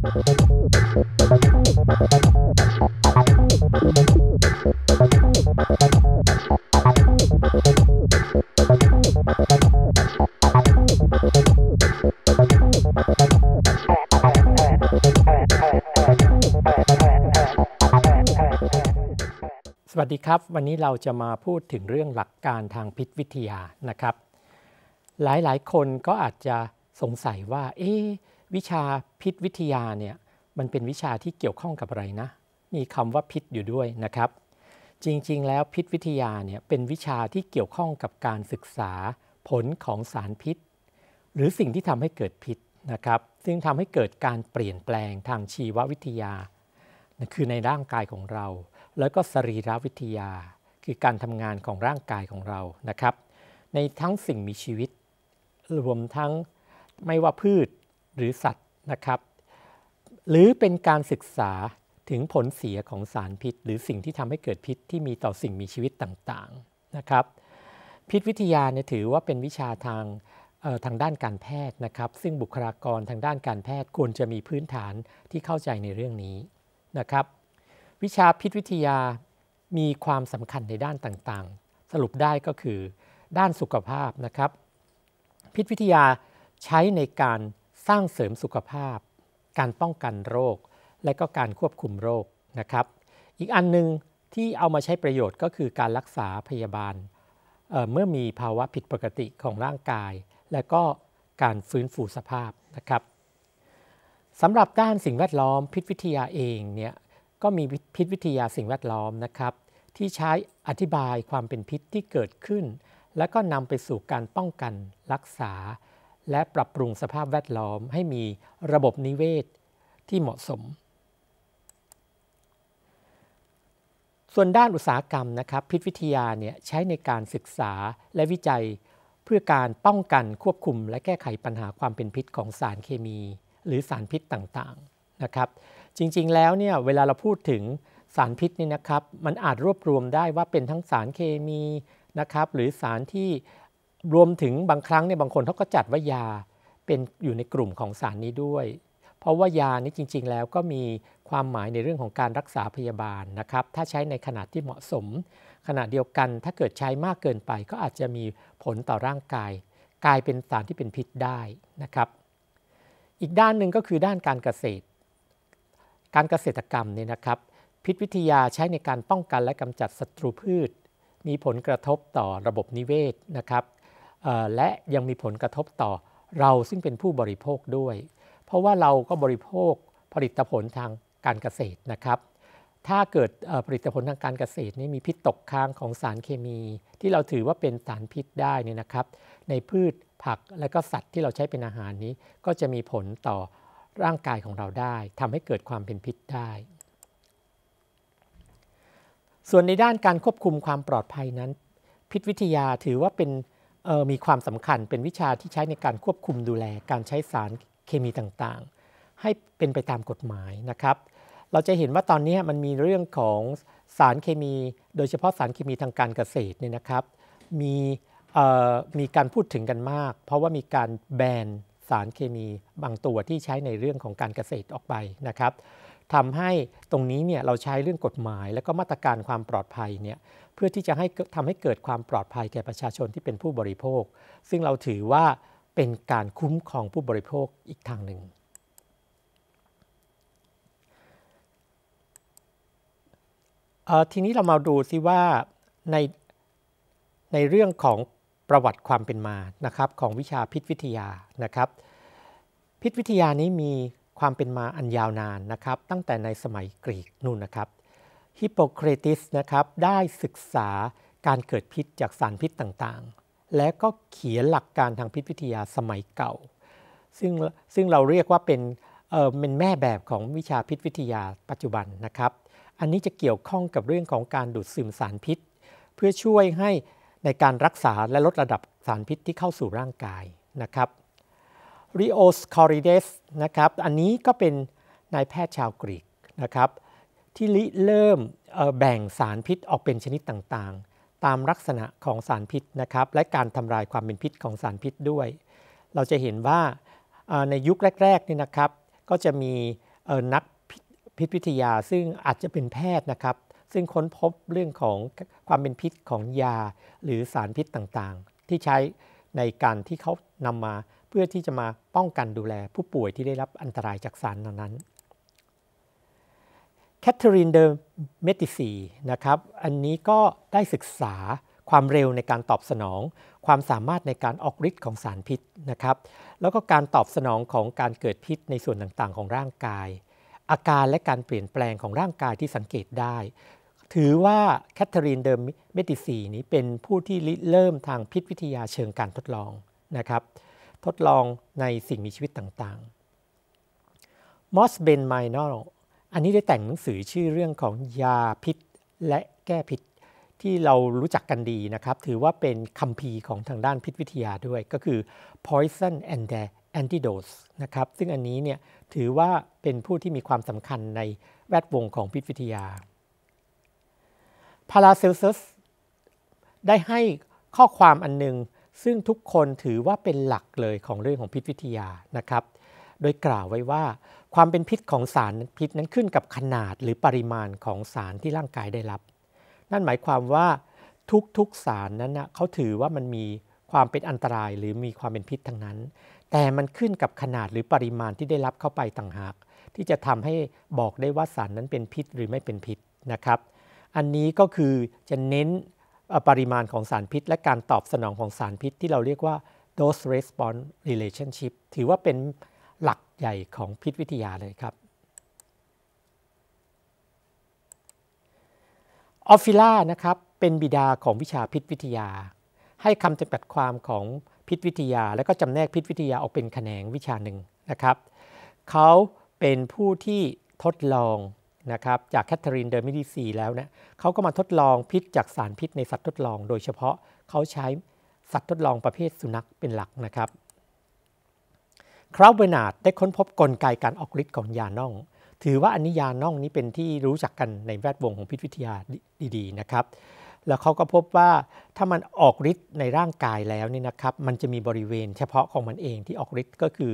สวัสดีครับ วันนี้เราจะมาพูดถึงเรื่องหลักการทางพิษวิทยานะครับ หลายๆ คนก็อาจจะสงสัยว่าเอ๊ะวิชาพิษวิทยาเนี่ยมันเป็นวิชาที่เกี่ยวข้องกับอะไรนะ มีคำว่าพิษอยู่ด้วยนะครับ จริงๆ แล้วพิษวิทยาเนี่ยเป็นวิชาที่เกี่ยวข้องกับการศึกษาผลของสารพิษ หรือสิ่งที่ทำให้เกิดพิษนะครับ ซึ่งทำให้เกิดการเปลี่ยนแปลงทางชีววิทยาคือในร่างกายของเรา แล้วก็สรีรวิทยา คือการทำงานของร่างกายของเรานะครับ ในทั้งสิ่งมีชีวิต รวมทั้งไม่ว่าพืชหรือสัตว์นะครับ หรือเป็นการศึกษาถึงผลเสียของสารพิษ หรือสิ่งที่ทำให้เกิดพิษที่มีต่อสิ่งมีชีวิตต่างๆนะครับ พิษวิทยาเนี่ยถือว่าเป็นวิชาทางทางด้านการแพทย์นะครับ ซึ่งบุคลากรทางด้านการแพทย์ควรจะมีพื้นฐานที่เข้าใจในเรื่องนี้นะครับ วิชาพิษวิทยามีความสำคัญในด้านต่างๆ สรุปได้ก็คือ ด้านสุขภาพนะครับ พิษวิทยาใช้ในการร้างเสริมสุขภาพ การป้องกันโรค และก็การควบคุมโรคนะครับ อีกอันนึงที่เอามาใช้ประโยชน์ก็คือการรักษาพยาบาลเเมื่อมีภาวะผิดปกติของร่างกาย และก็การฟื้นฟูสภาพนะครับสำหรับด้านสิ่งแวดล้อม พิษวิทยาเองเนี่ยก็มีพิษวิทยาสิ่งแวดล้อมนะครับ ที่ใช้อธิบายความเป็นพิษที่เกิดขึ้น และก็นำไปสู่การป้องกันรักษาและปรับปรุงสภาพแวดล้อมให้มีระบบนิเวศที่เหมาะสม ส่วนด้านอุตสาหกรรมนะครับ พิษวิทยาเนี่ยใช้ในการศึกษาและวิจัยเพื่อการป้องกันควบคุมและแก้ไขปัญหาความเป็นพิษของสารเคมี หรือสารพิษต่างๆนะครับจริงๆแล้วเนี่ยเวลาเราพูดถึงสารพิษนี่นะครับ มันอาจรวบรวมได้ว่าเป็นทั้งสารเคมีนะครับหรือสารที่รวมถึงบางครั้งเนี่ยบางคนเขาก็จัดว่ายาเป็นอยู่ในกลุ่มของสารนี้ด้วย เพราะว่ายานี้จริงๆ แล้วก็มีความหมายในเรื่องของการรักษาพยาบาลนะครับ ถ้าใช้ในขนาดที่เหมาะสมขณะเดียวกันถ้าเกิดใช้มากเกินไปก็อาจจะมีผลต่อร่างกาย กลายเป็นสารที่เป็นพิษได้นะครับ อีกด้านหนึ่งก็คือด้านการเกษตร การเกษตรกรรมเนี่ยนะครับ พิษวิทยาใช้ในการป้องกันและกำจัดศัตรูพืช มีผลกระทบต่อระบบนิเวศนะครับและยังมีผลกระทบต่อเราซึ่งเป็นผู้บริโภคด้วย เพราะว่าเราก็บริโภคผลิตผลทางการเกษตรนะครับ ถ้าเกิดผลิตผลทางการเกษตรนี้มีพิษตกค้างของสารเคมี ที่เราถือว่าเป็นสารพิษได้นี่นะครับ ในพืชผักและก็สัตว์ที่เราใช้เป็นอาหารนี้ ก็จะมีผลต่อร่างกายของเราได้ ทำให้เกิดความเป็นพิษได้ ส่วนในด้านการควบคุมความปลอดภัยนั้น พิษวิทยาถือว่าเป็นมีความสำคัญเป็นวิชาที่ใช้ในการควบคุมดูแลการใช้สารเคมีต่างๆ ให้เป็นไปตามกฎหมายนะครับ เราจะเห็นว่าตอนนี้มันมีเรื่องของสารเคมี โดยเฉพาะสารเคมีทางการเกษตรเนี่ยนะครับมีมีการพูดถึงกันมาก เพราะว่ามีการแบนสารเคมีบางตัวที่ใช้ในเรื่องของการเกษตรออกไปนะครับทำให้ตรงนี้เนี่ยเราใช้เรื่องกฎหมายและก็มาตรการความปลอดภัยเนี่ยเพื่อที่จะให้ทำให้เกิดความปลอดภัยแก่ประชาชนที่เป็นผู้บริโภค ซึ่งเราถือว่าเป็นการคุ้มครองผู้บริโภคอีกทางหนึ่งทีนี้เรามาดูซิ ว่า ใน ในเรื่องของประวัติความเป็นมานะครับของวิชาพิษวิทยานะครับ พิษวิทยานี้มีความเป็นมาอันยาวนานนะครับตั้งแต่ในสมัยกรีกนู่นนะครับ ฮิปโปเครติสนะครับได้ศึกษาการเกิดพิษจากสารพิษต่างๆ และก็เขียนหลักการทางพิษวิทยาสมัยเก่า ซึ่งซึ่งเราเรียกว่าเป็นเอ่อเป็นแม่แบบของวิชาพิษวิทยาปัจจุบันนะครับ อันนี้จะเกี่ยวข้องกับเรื่องของการดูดซึมสารพิษ เพื่อช่วยให้ในการรักษาและลดระดับสารพิษที่เข้าสู่ร่างกายนะครับริโอสคอริเดสนะครับ อันนี้ก็เป็นนายแพทย์ชาวกรีกนะครับ ที่ริเริ่มแบ่งสารพิษออกเป็นชนิดต่างๆ ตามลักษณะของสารพิษนะครับ และการทำลายความเป็นพิษของสารพิษด้วย เราจะเห็นว่าในยุคแรกๆนี่นะครับก็จะมีนักพิษวิทยาซึ่งอาจจะเป็นแพทย์นะครับ ซึ่งค้นพบเรื่องของความเป็นพิษของยาหรือสารพิษต่างๆ ที่ใช้ในการที่เขานำมาเพื่อที่จะมาป้องกันดูแลผู้ป่วยที่ได้รับอันตรายจากสารเหล่านั้น แคทเธอรีนเดอเมติซีนะครับ อันนี้ก็ได้ศึกษาความเร็วในการตอบสนอง ความสามารถในการออกฤทธิ์ของสารพิษนะครับ แล้วก็การตอบสนองของการเกิดพิษในส่วนต่างๆ ของร่างกาย อาการและการเปลี่ยนแปลงของร่างกายที่สังเกตได้ ถือว่าแคทเธอรีนเดอเมติซีนี้เป็นผู้ที่เริ่มทางพิษวิทยาเชิงการทดลองนะครับทดลองในสิ่งมีชีวิตต่างๆมอสเบนไมนอลอันนี้ได้แต่งหนังสือชื่อเรื่องของยาพิษและแก้พิษ ที่เรารู้จักกันดีนะครับ ถือว่าเป็นคำพีของทางด้านพิษวิทยาด้วย ก็คือ poison and t h e antidotes นะครับ ซึ่งอันนี้เนี่ยถือว่าเป็นผู้ที่มีความสำคัญในแวดวงของพิษวิทยา พา r าเซลซ u สได้ให้ข้อความอันหนึ่งซึ่งทุกคนถือว่าเป็นหลักเลยของเรื่องของพิษวิทยานะครับ โดยกล่าวไว้ว่าความเป็นพิษของสารพิษนั้นขึ้นกับขนาดหรือปริมาณของสารที่ร่างกายได้รับ นั่นหมายความว่าทุกๆ สารนั้นนะเขาถือว่ามันมีความเป็นอันตรายหรือมีความเป็นพิษทั้งนั้น แต่มันขึ้นกับขนาดหรือปริมาณที่ได้รับเข้าไปต่างหาก ที่จะทำให้บอกได้ว่าสารนั้นเป็นพิษหรือไม่เป็นพิษนะครับ อันนี้ก็คือจะเน้นปริมาณของสารพิษ และการตอบสนองของสารพิษที่เราเรียกว่า dose response relationship ถือว่าเป็นหลักใหญ่ของพิษวิทยาเลยครับ ออฟฟิล่านะครับ เป็นบิดาของวิชาพิษวิทยา ให้คำจำกัดความของพิษวิทยา และก็จำแนกพิษวิทยาออกเป็นแขนงวิชาหนึ่งนะครับเขาเป็นผู้ที่ทดลองนะครับจากแคทเธอรีนเดอร์มิดิซีแล้วเนะเขาก็มาทดลองพิษจากสารพิษในสัตว์ทดลองโดยเฉพาะเขาใช้สัตว์ทดลองประเภทสุนัขเป็นหลักนะครับ คราวเบอร์นาดได้ค้นพบกลไกการออกฤทธิ์ของยาน่อง ถือว่าอันนี้ยาน่องนี้เป็นที่รู้จักกันในแวดวงของพิษวิทยาดีๆนะครับ แล้วเขาก็พบว่าถ้ามันออกฤทธิ์ในร่างกายแล้วนี่นะครับ มันจะมีบริเวณเฉพาะของมันเองที่ออกฤทธิ์ก็คือ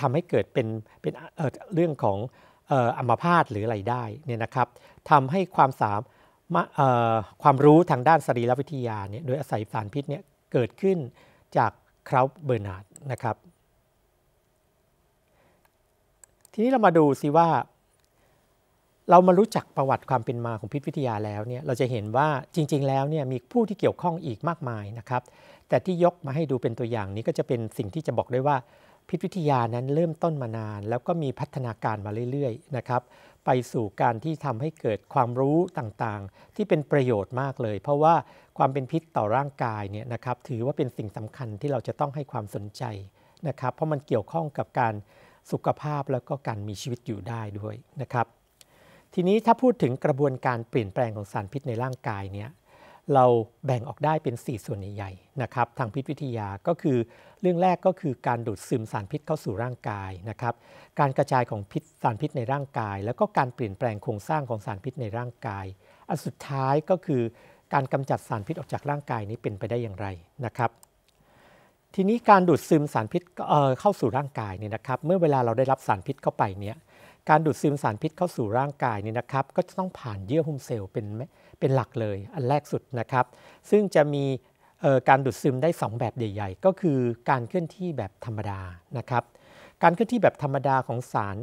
ทำให้เกิดเป็นเป็นเเรื่องของอัมพาตหรืออะไรได้เนี่ยนะครับทำให้ความสามความรู้ทางด้านสรีรวิทยาเนี่ยโดยอาศัยสารพิษเนี่ยเกิดขึ้นจากคราวเบอร์นาร์ดนะครับทีนี้เรามาดูซิว่าเรามารู้จักประวัติความเป็นมาของพิษวิทยาแล้วเนี่ยเราจะเห็นว่าจริงๆแล้วเนี่ยมีผู้ที่เกี่ยวข้องอีกมากมายนะครับแต่ที่ยกมาให้ดูเป็นตัวอย่างนี้ ก็จะเป็นสิ่งที่จะบอกได้ว่าพิษวิทยานั้นเริ่มต้นมานาน แล้วก็มีพัฒนาการมาเรื่อย ๆ นะครับ ไปสู่การที่ทำให้เกิดความรู้ต่างๆ ที่เป็นประโยชน์มากเลย เพราะว่าความเป็นพิษต่อร่างกายเนี่ยนะครับถือว่าเป็นสิ่งสำคัญที่เราจะต้องให้ความสนใจนะครับ เพราะมันเกี่ยวข้องกับการสุขภาพแล้วก็การมีชีวิตอยู่ได้ด้วยนะครับ ทีนี้ถ้าพูดถึงกระบวนการเปลี่ยนแปลงของสารพิษในร่างกายเนี่ยเราแบ่งออกได้เป็น 4 ส่วนใหญ่ๆนะครับ ทางพิษวิทยาก็คือเรื่องแรกก็คือการดูดซึมสารพิษเข้าสู่ร่างกายนะครับ การกระจายของพิษสารพิษในร่างกาย แล้วก็การเปลี่ยนแปลงโครงสร้างของสารพิษในร่างกาย อันสุดท้ายก็คือการกำจัดสารพิษออกจากร่างกายนี้เป็นไปได้อย่างไรนะครับ ทีนี้การดูดซึมสารพิษเข้าสู่ร่างกายเนี่ยนะครับ เมื่อเวลาเราได้รับสารพิษเข้าไปเนี่ย การดูดซึมสารพิษเข้าสู่ร่างกายเนี่ยนะครับ ก็จะต้องผ่านเยื่อหุ้มเซลล์เป็นเป็นหลักเลยอันแรกสุดนะครับ ซึ่งจะมีการดูดซึมได้ 2 แบบใหญ่ๆ ก็คือการเคลื่อนที่แบบธรรมดานะครับ การเคลื่อนที่แบบธรรมดาของสาร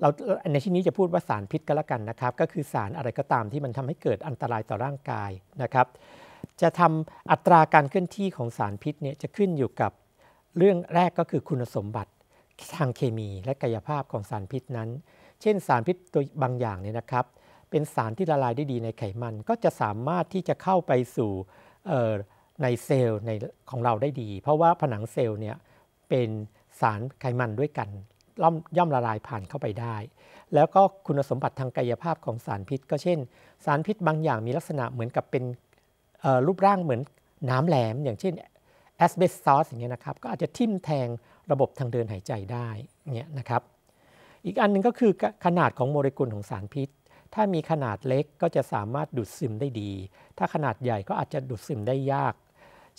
เราในที่นี้จะพูดว่าสารพิษก็แล้วกันนะครับ ก็คือสารอะไรก็ตามที่มันทำให้เกิดอันตรายต่อร่างกายนะครับ จะทำอัตราการเคลื่อนที่ของสารพิษเนี่ยจะขึ้นอยู่กับเรื่องแรกก็คือคุณสมบัติทางเคมีและกายภาพของสารพิษนั้น เช่นสารพิษตัวบางอย่างเนี่ยนะครับ เป็นสารที่ละลายได้ดีในไขมันก็จะสามารถที่จะเข้าไปสู่ในเซลล์ในของเราได้ดี เพราะว่าผนังเซลล์เนี่ยเป็นสารไขมันด้วยกันล่อมย่อมละลายผ่านเข้าไปได้ แล้วก็คุณสมบัติทางกายภาพของสารพิษ ก็เช่นสารพิษบางอย่างมีลักษณะเหมือนกับเป็นรูปร่างเหมือนน้ำแหลม อย่างเช่นแอสเบสซอสอย่างเงี้ยนะครับ ก็อาจจะทิ่มแทงระบบทางเดินหายใจได้เนี่ยนะครับอีกอันนึงก็คือขนาดของโมเลกุลของสารพิษ ถ้ามีขนาดเล็กก็จะสามารถดูดซึมได้ดี ถ้าขนาดใหญ่ก็อาจจะดูดซึมได้ยาก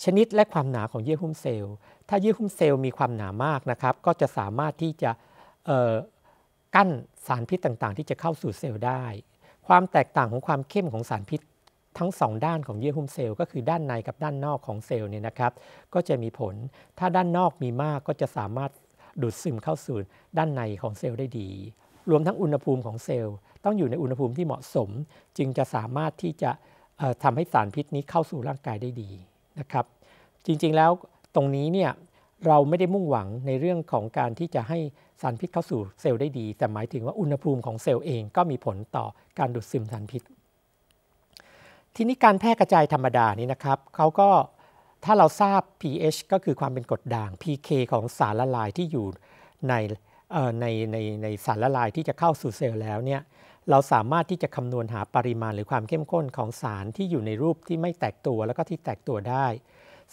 ชนิดและความหนาของเยื่อหุ้มเซลล์ ถ้าเยื่อหุ้มเซลล์มีความหนามากนะครับ ก็จะสามารถที่จะกั้นสารพิษต่างๆ ที่จะเข้าสู่เซลล์ได้ ความแตกต่างของความเข้มของสารพิษทั้งสองด้านของเยื่อหุ้มเซลล์ก็คือ ด้านในกับด้านนอกของเซลล์เนี่ยนะครับ ก็จะมีผล ถ้าด้านนอกมีมากก็จะสามารถดูดซึมเข้าสู่ด้านในของเซลล์ได้ดี รวมทั้งอุณหภูมิของเซลล์ ต้องอยู่ในอุณหภูมิที่เหมาะสม จึงจะสามารถที่จะทำให้สารพิษนี้เข้าสู่ร่างกายได้ดีนะครับจริงๆ แล้วตรงนี้เนี่ยเราไม่ได้มุ่งหวังในเรื่องของการที่จะให้สารพิษเข้าสู่เซลล์ได้ดี แต่หมายถึงว่าอุณหภูมิของเซลล์เองก็มีผลต่อการดูดซึมสารพิษ ทีนี้การแพร่กระจายธรรมดานี้นะครับเขาก็ถ้าเราทราบ pH ก็คือความเป็นกรดด่าง pK ของสารละลายที่อยู่ในในในในสารละลายที่จะเข้าสู่เซลล์แล้วเนี่ยเราสามารถที่จะคำนวณหาปริมาณหรือความเข้มข้นของสารที่อยู่ในรูปที่ไม่แตกตัวแล้วก็ที่แตกตัวได้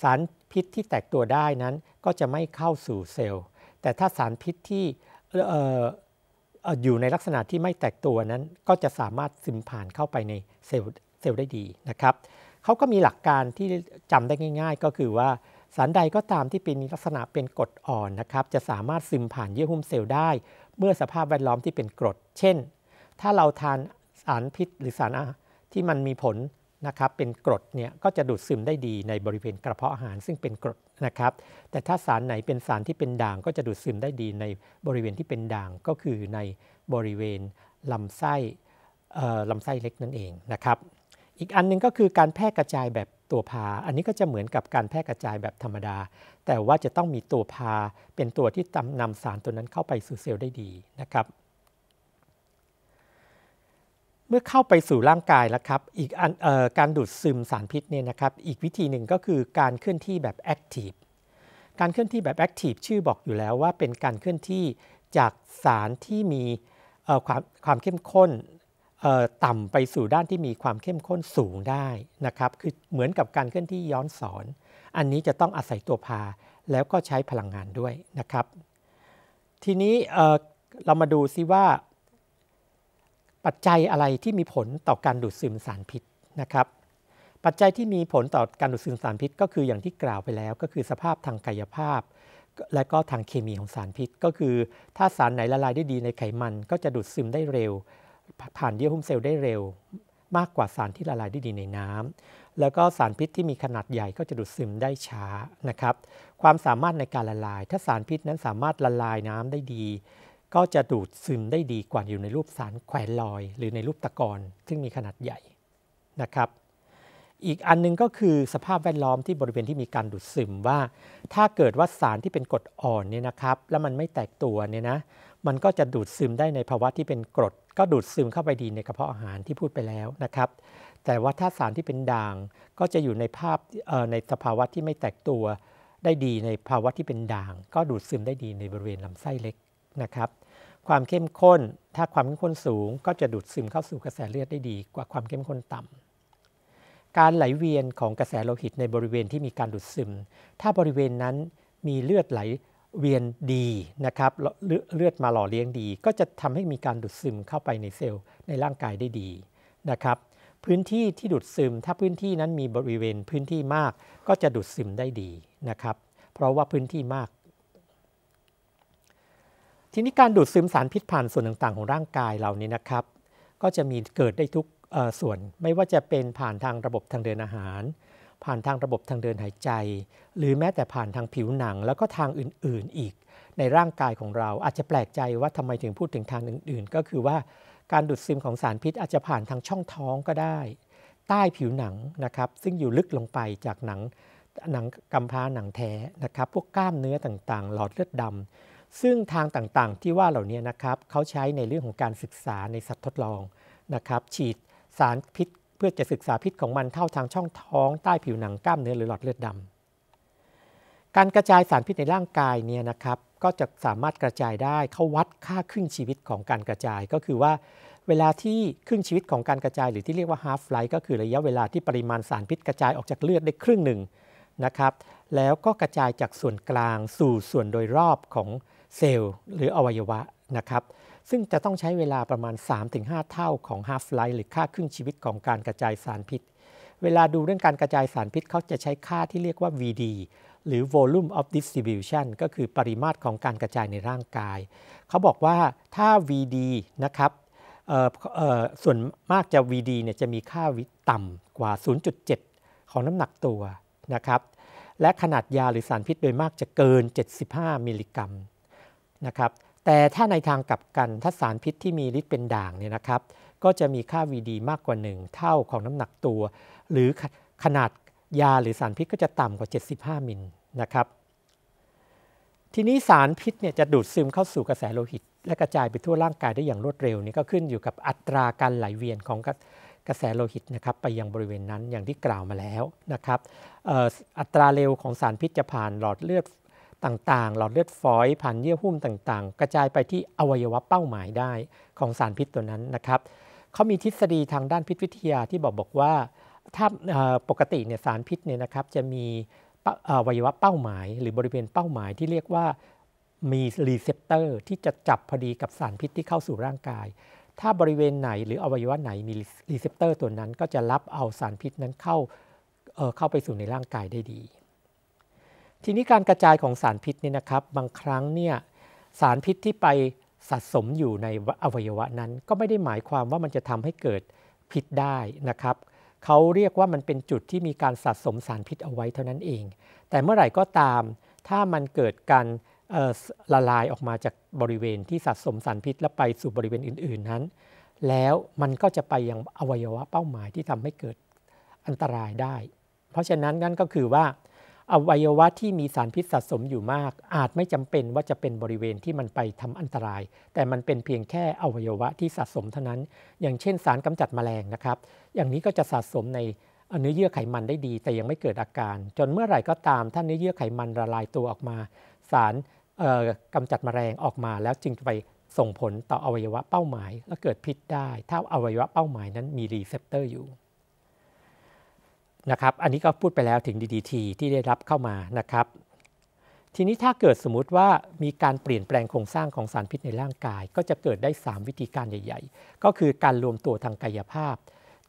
สารพิษที่แตกตัวได้นั้นก็จะไม่เข้าสู่เซลล์ แต่ถ้าสารพิษที่อยู่ในลักษณะที่ไม่แตกตัวนั้น ก็จะสามารถซึมผ่านเข้าไปในเซลล์เซลล์ได้ดีนะครับเขาก็มีหลักการที่จำได้ง่าย ๆ ก็คือว่าสารใดก็ตามที่เป็นลักษณะเป็นกรดอ่อนนะครับ จะสามารถซึมผ่านเยื่อหุ้มเซลล์ได้ เมื่อสภาพแวดล้อมที่เป็นกรด เช่นถ้าเราทานสารพิษ หรือสารที่มันมีผลนะครับ เป็นกรดเนี่ยก็จะดูดซึมได้ดีในบริเวณกระเพาะอาหารซึ่งเป็นกรดนะครับ แต่ถ้าสารไหนเป็นสารที่เป็นด่างก็จะดูดซึมได้ดีในบริเวณที่เป็นด่างก็คือในบริเวณลำไส้ลำไส้เล็กนั่นเองนะครับ อีกอันนึงก็คือการแพร่กระจายแบบตัวพา อันนี้ก็จะเหมือนกับการแพร่กระจายแบบธรรมดา แต่ว่าจะต้องมีตัวพาเป็นตัวที่นำสารตัวนั้นเข้าไปสู่เซลล์ได้ดีนะครับเมื่อเข้าไปสู่ร่างกายแล้วครับอีกอันการดูดซึมสารพิษเนี่ยนะครับ อีกวิธีหนึ่งก็คือการเคลื่อนที่แบบแอคทีฟการเคลื่อนที่แบบแอคทีฟชื่อบอกอยู่แล้วว่าเป็นการเคลื่อนที่จากสารที่มีความความเข้มข้นต่ำไปสู่ด้านที่มีความเข้มข้นสูงได้นะครับ คือเหมือนกับการเคลื่อนที่ย้อนสอนอันนี้จะต้องอาศัยตัวพาแล้วก็ใช้พลังงานด้วยนะครับ ทีนี้เรามาดูซิว่าปัจจัยอะไรที่มีผลต่อการดูดซึมสารพิษนะครับ ปัจจัยที่มีผลต่อการดูดซึมสารพิษ ก็คืออย่างที่กล่าวไปแล้ว ก็คือสภาพทางกายภาพ และก็ทางเคมีของสารพิษ ก็คือ ถ้าสารไหนละลายได้ดีในไขมันก็จะดูดซึมได้เร็ว ผ่านเยื่อหุ้มเซลล์ได้เร็ว มากกว่าสารที่ละลายได้ดีในน้ำ แล้วก็สารพิษที่มีขนาดใหญ่ก็จะดูดซึมได้ช้านะครับ ความสามารถในการละลาย ถ้าสารพิษนั้นสามารถละลายน้ำได้ดีก็จะดูดซึมได้ดีกว่าอยู่ในรูปสารแขวนลอย หรือในรูปตะกอนซึ่งมีขนาดใหญ่นะครับ อีกอันนึงก็คือสภาพแวดล้อมที่บริเวณที่มีการดูดซึมว่า ถ้าเกิดว่าสารที่เป็นกรดอ่อนเนี่ยนะครับ แล้วมันไม่แตกตัวเนี่ยนะมันก็จะดูดซึมได้ในภาวะที่เป็นกรด ก็ดูดซึมเข้าไปดีในกระเพาะอาหารที่พูดไปแล้วนะครับแต่ว่าถ้าสารที่เป็นด่างก็จะอยู่ในภาพในสภาวะที่ไม่แตกตัว ได้ดีในภาวะที่เป็นด่าง ก็ดูดซึมได้ดีในบริเวณลำไส้เล็กนะครับความเข้มข้นถ้าความเข้มข้นสูงก็จะดูดซึมเข้าสู่กระแสเลือดได้ดีกว่าความเข้มข้นต่ำ การไหลเวียนของกระแสโลหิตในบริเวณที่มีการดูดซึม ถ้าบริเวณนั้นมีเลือดไหลเวียนดีนะครับเลือดมาหล่อเลี้ยงดี ก็จะทำให้มีการดูดซึมเข้าไปในเซลล์ในร่างกายได้ดีนะครับพื้นที่ที่ดูดซึม ถ้าพื้นที่นั้นมีบริเวณพื้นที่มากก็จะดูดซึมได้ดีนะครับเพราะว่าพื้นที่มากทีนี้การดูดซึมสารพิษผ่านส่วนต่างๆของร่างกายเรานี้นะครับ ก็จะมีเกิดได้ทุกส่วน ไม่ว่าจะเป็นผ่านทางระบบทางเดินอาหาร ผ่านทางระบบทางเดินหายใจ หรือแม้แต่ผ่านทางผิวหนังแล้วก็ทางอื่นๆอีก ในร่างกายของเราอาจจะแปลกใจว่าทำไมถึงพูดถึงทางอื่นๆ ก็คือว่าการดูดซึมของสารพิษอาจจะผ่านทางช่องท้องก็ได้ ใต้ผิวหนังนะครับ ซึ่งอยู่ลึกลงไปจากหนังหนังกำพร้าหนังแท้นะครับ พวกกล้ามเนื้อต่างๆ หลอดเลือดดำซึ่งทางต่างๆ ที่ว่าเหล่านี้นะครับเขาใช้ในเรื่องของการศึกษาในสัตว์ทดลองนะครับ ฉีดสารพิษเพื่อจะศึกษาพิษของมัน เท่าทางช่องท้องใต้ผิวหนังกล้ามเนื้อหรือหลอดเลือดดำการกระจายสารพิษในร่างกายเนี่ยนะครับ ก็จะสามารถกระจายได้เขาวัดค่าครึ่งชีวิตของการกระจาย ก็คือว่า เวลาที่ครึ่งชีวิตของการกระจาย หรือที่เรียกว่า half life ก็คือระยะเวลาที่ปริมาณสารพิษกระจายออกจากเลือดได้ครึ่งหนึ่งนะครับ แล้วก็กระจายจากส่วนกลางสู่ส่วนโดยรอบของเซลล์หรืออวัยวะนะครับ ซึ่งจะต้องใช้เวลาประมาณ 3-5 เท่าของ half life หรือค่าครึ่งชีวิตของการกระจายสารพิษ เวลาดูเรื่องการกระจายสารพิษเขาจะใช้ค่าที่เรียกว่า VD หรือ volume of distribution ก็คือปริมาตรของการกระจายในร่างกาย เขาบอกว่าถ้า VD นะครับส่วนมากจะ VD เนี่ยจะมีค่าต่ำกว่า 0.7 ของน้ำหนักตัวนะครับและขนาดยาหรือสารพิษโดยมากจะเกิน 75มิลลิกรัมนะครับแต่ถ้าในทางกลับกันถ้าสารพิษที่มีฤทธิ์เป็นด่างเนี่ยนะครับก็จะมีค่า VD มากกว่า 1 เท่าของน้ำหนักตัว หรือขนาดยาหรือสารพิษก็จะต่ำกว่า 75 มิลนะครับทีนี้สารพิษเนี่ยจะดูดซึมเข้าสู่กระแสโลหิตและกระจายไปทั่วร่างกายได้อย่างรวดเร็วนี่ก็ขึ้นอยู่กับอัตราการไหลเวียนของกระแสโลหิตนะครับไปยังบริเวณนั้นอย่างที่กล่าวมาแล้วนะครับอัตราเร็วของสารพิษจะผ่านหลอดเลือดต่างๆ หลอดเลือดฝอยผ่านเยื่อหุ้มต่างๆ กระจายไปที่อวัยวะเป้าหมายได้ของสารพิษตัวนั้นนะครับ เขามีทฤษฎีทางด้านพิษวิทยาที่บอกบอกว่า ถ้าปกติเนี่ยสารพิษเนี่ยนะครับ จะมีอวัยวะเป้าหมาย หรือบริเวณเป้าหมายที่เรียกว่ามีรีเซพเตอร์ที่จะจับพอดีกับสารพิษที่เข้าสู่ร่างกาย ถ้าบริเวณไหนหรืออวัยวะไหนมีรีเซพเตอร์ตัวนั้นก็จะรับเอาสารพิษนั้นเข้าเข้าไปสู่ในร่างกายได้ดีทีนี้ การกระจายของสารพิษนี่นะครับ บางครั้งเนี่ยสารพิษที่ไปสะสมอยู่ในอวัยวะนั้น ก็ไม่ได้หมายความว่ามันจะทำให้เกิดพิษได้นะครับเขาเรียกว่ามันเป็นจุดที่มีการสะสมสารพิษเอาไว้เท่านั้นเอง แต่เมื่อไหร่ก็ตามถ้ามันเกิดการละลายออกมาจากบริเวณที่สะสมสารพิษแล้วไปสู่บริเวณอื่น ๆ นั้น แล้วมันก็จะไปยังอวัยวะเป้าหมายที่ทำให้เกิดอันตรายได้ เพราะฉะนั้นนั่นก็คือว่าอวัยวะที่มีสารพิษสะสมอยู่มาก อาจไม่จำเป็นว่าจะเป็นบริเวณที่มันไปทำอันตราย แต่มันเป็นเพียงแค่อวัยวะที่สะสมเท่านั้น อย่างเช่นสารกำจัดมแมลงนะครับ อย่างนี้ก็จะสะสมในเนื้อเยื่อไขมันได้ดี แต่ยังไม่เกิดอาการ จนเมื่อไหร่ก็ตาม ถ้าเนื้อเยื่อไขมันละลายตัวออกมา สารกำจัดมแมลงออกมา แล้วจึงไปส่งผลต่ออวัยวะเป้าหมาย และเกิดพิษได้ถ้าอวัยวะเป้าหมายนั้นมีรีเซพเตอร์อยู่นะครับ อันนี้ก็พูดไปแล้วถึง DDT ที่ได้รับเข้ามานะครับ ทีนี้ถ้าเกิดสมมติว่ามีการเปลี่ยนแปลงโครงสร้างของสารพิษในร่างกาย ก็จะเกิดได้ 3 วิธีการใหญ่ ๆ ก็คือการรวมตัวทางกายภาพ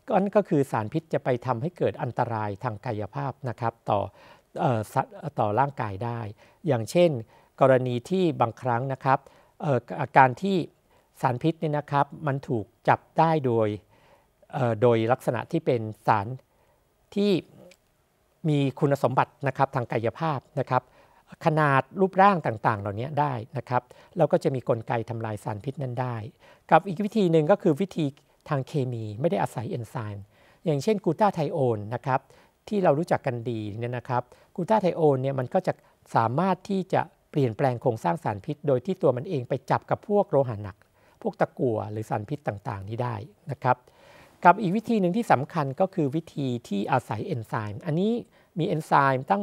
ก็นั่นก็คือสารพิษจะไปทำให้เกิดอันตรายทางกายภาพนะครับต่อต่อร่างกายได้ อย่างเช่น กรณีที่บางครั้งนะครับอาการที่สารพิษเนี่ยนะครับ มันถูกจับได้โดยโดยลักษณะที่เป็นสารที่มีคุณสมบัตินะครับทางกายภาพนะครับ ขนาดรูปร่างต่าง ๆ เหล่านี้ได้นะครับแล้วก็จะมีกลไกทำลายสารพิษนั้นได้ กับอีกวิธีหนึ่งก็คือวิธีทางเคมีไม่ได้อาศัยเอนไซม์อย่างเช่นกูตาไทโอนนะครับที่เรารู้จักกันดีเนี่ยนะครับกูตาไทโอนเนี่ยมันก็จะสามารถที่จะเปลี่ยนแปลงโครงสร้างสารพิษ โดยที่ตัวมันเองไปจับกับพวกโลหะหนัก พวกตะกั่วหรือสารพิษต่าง ๆ นี้ได้นะครับกับอีกวิธีหนึ่งที่สำคัญก็คือวิธีที่อาศัยเอนไซม์อันนี้มีเอนไซม์ตั้ง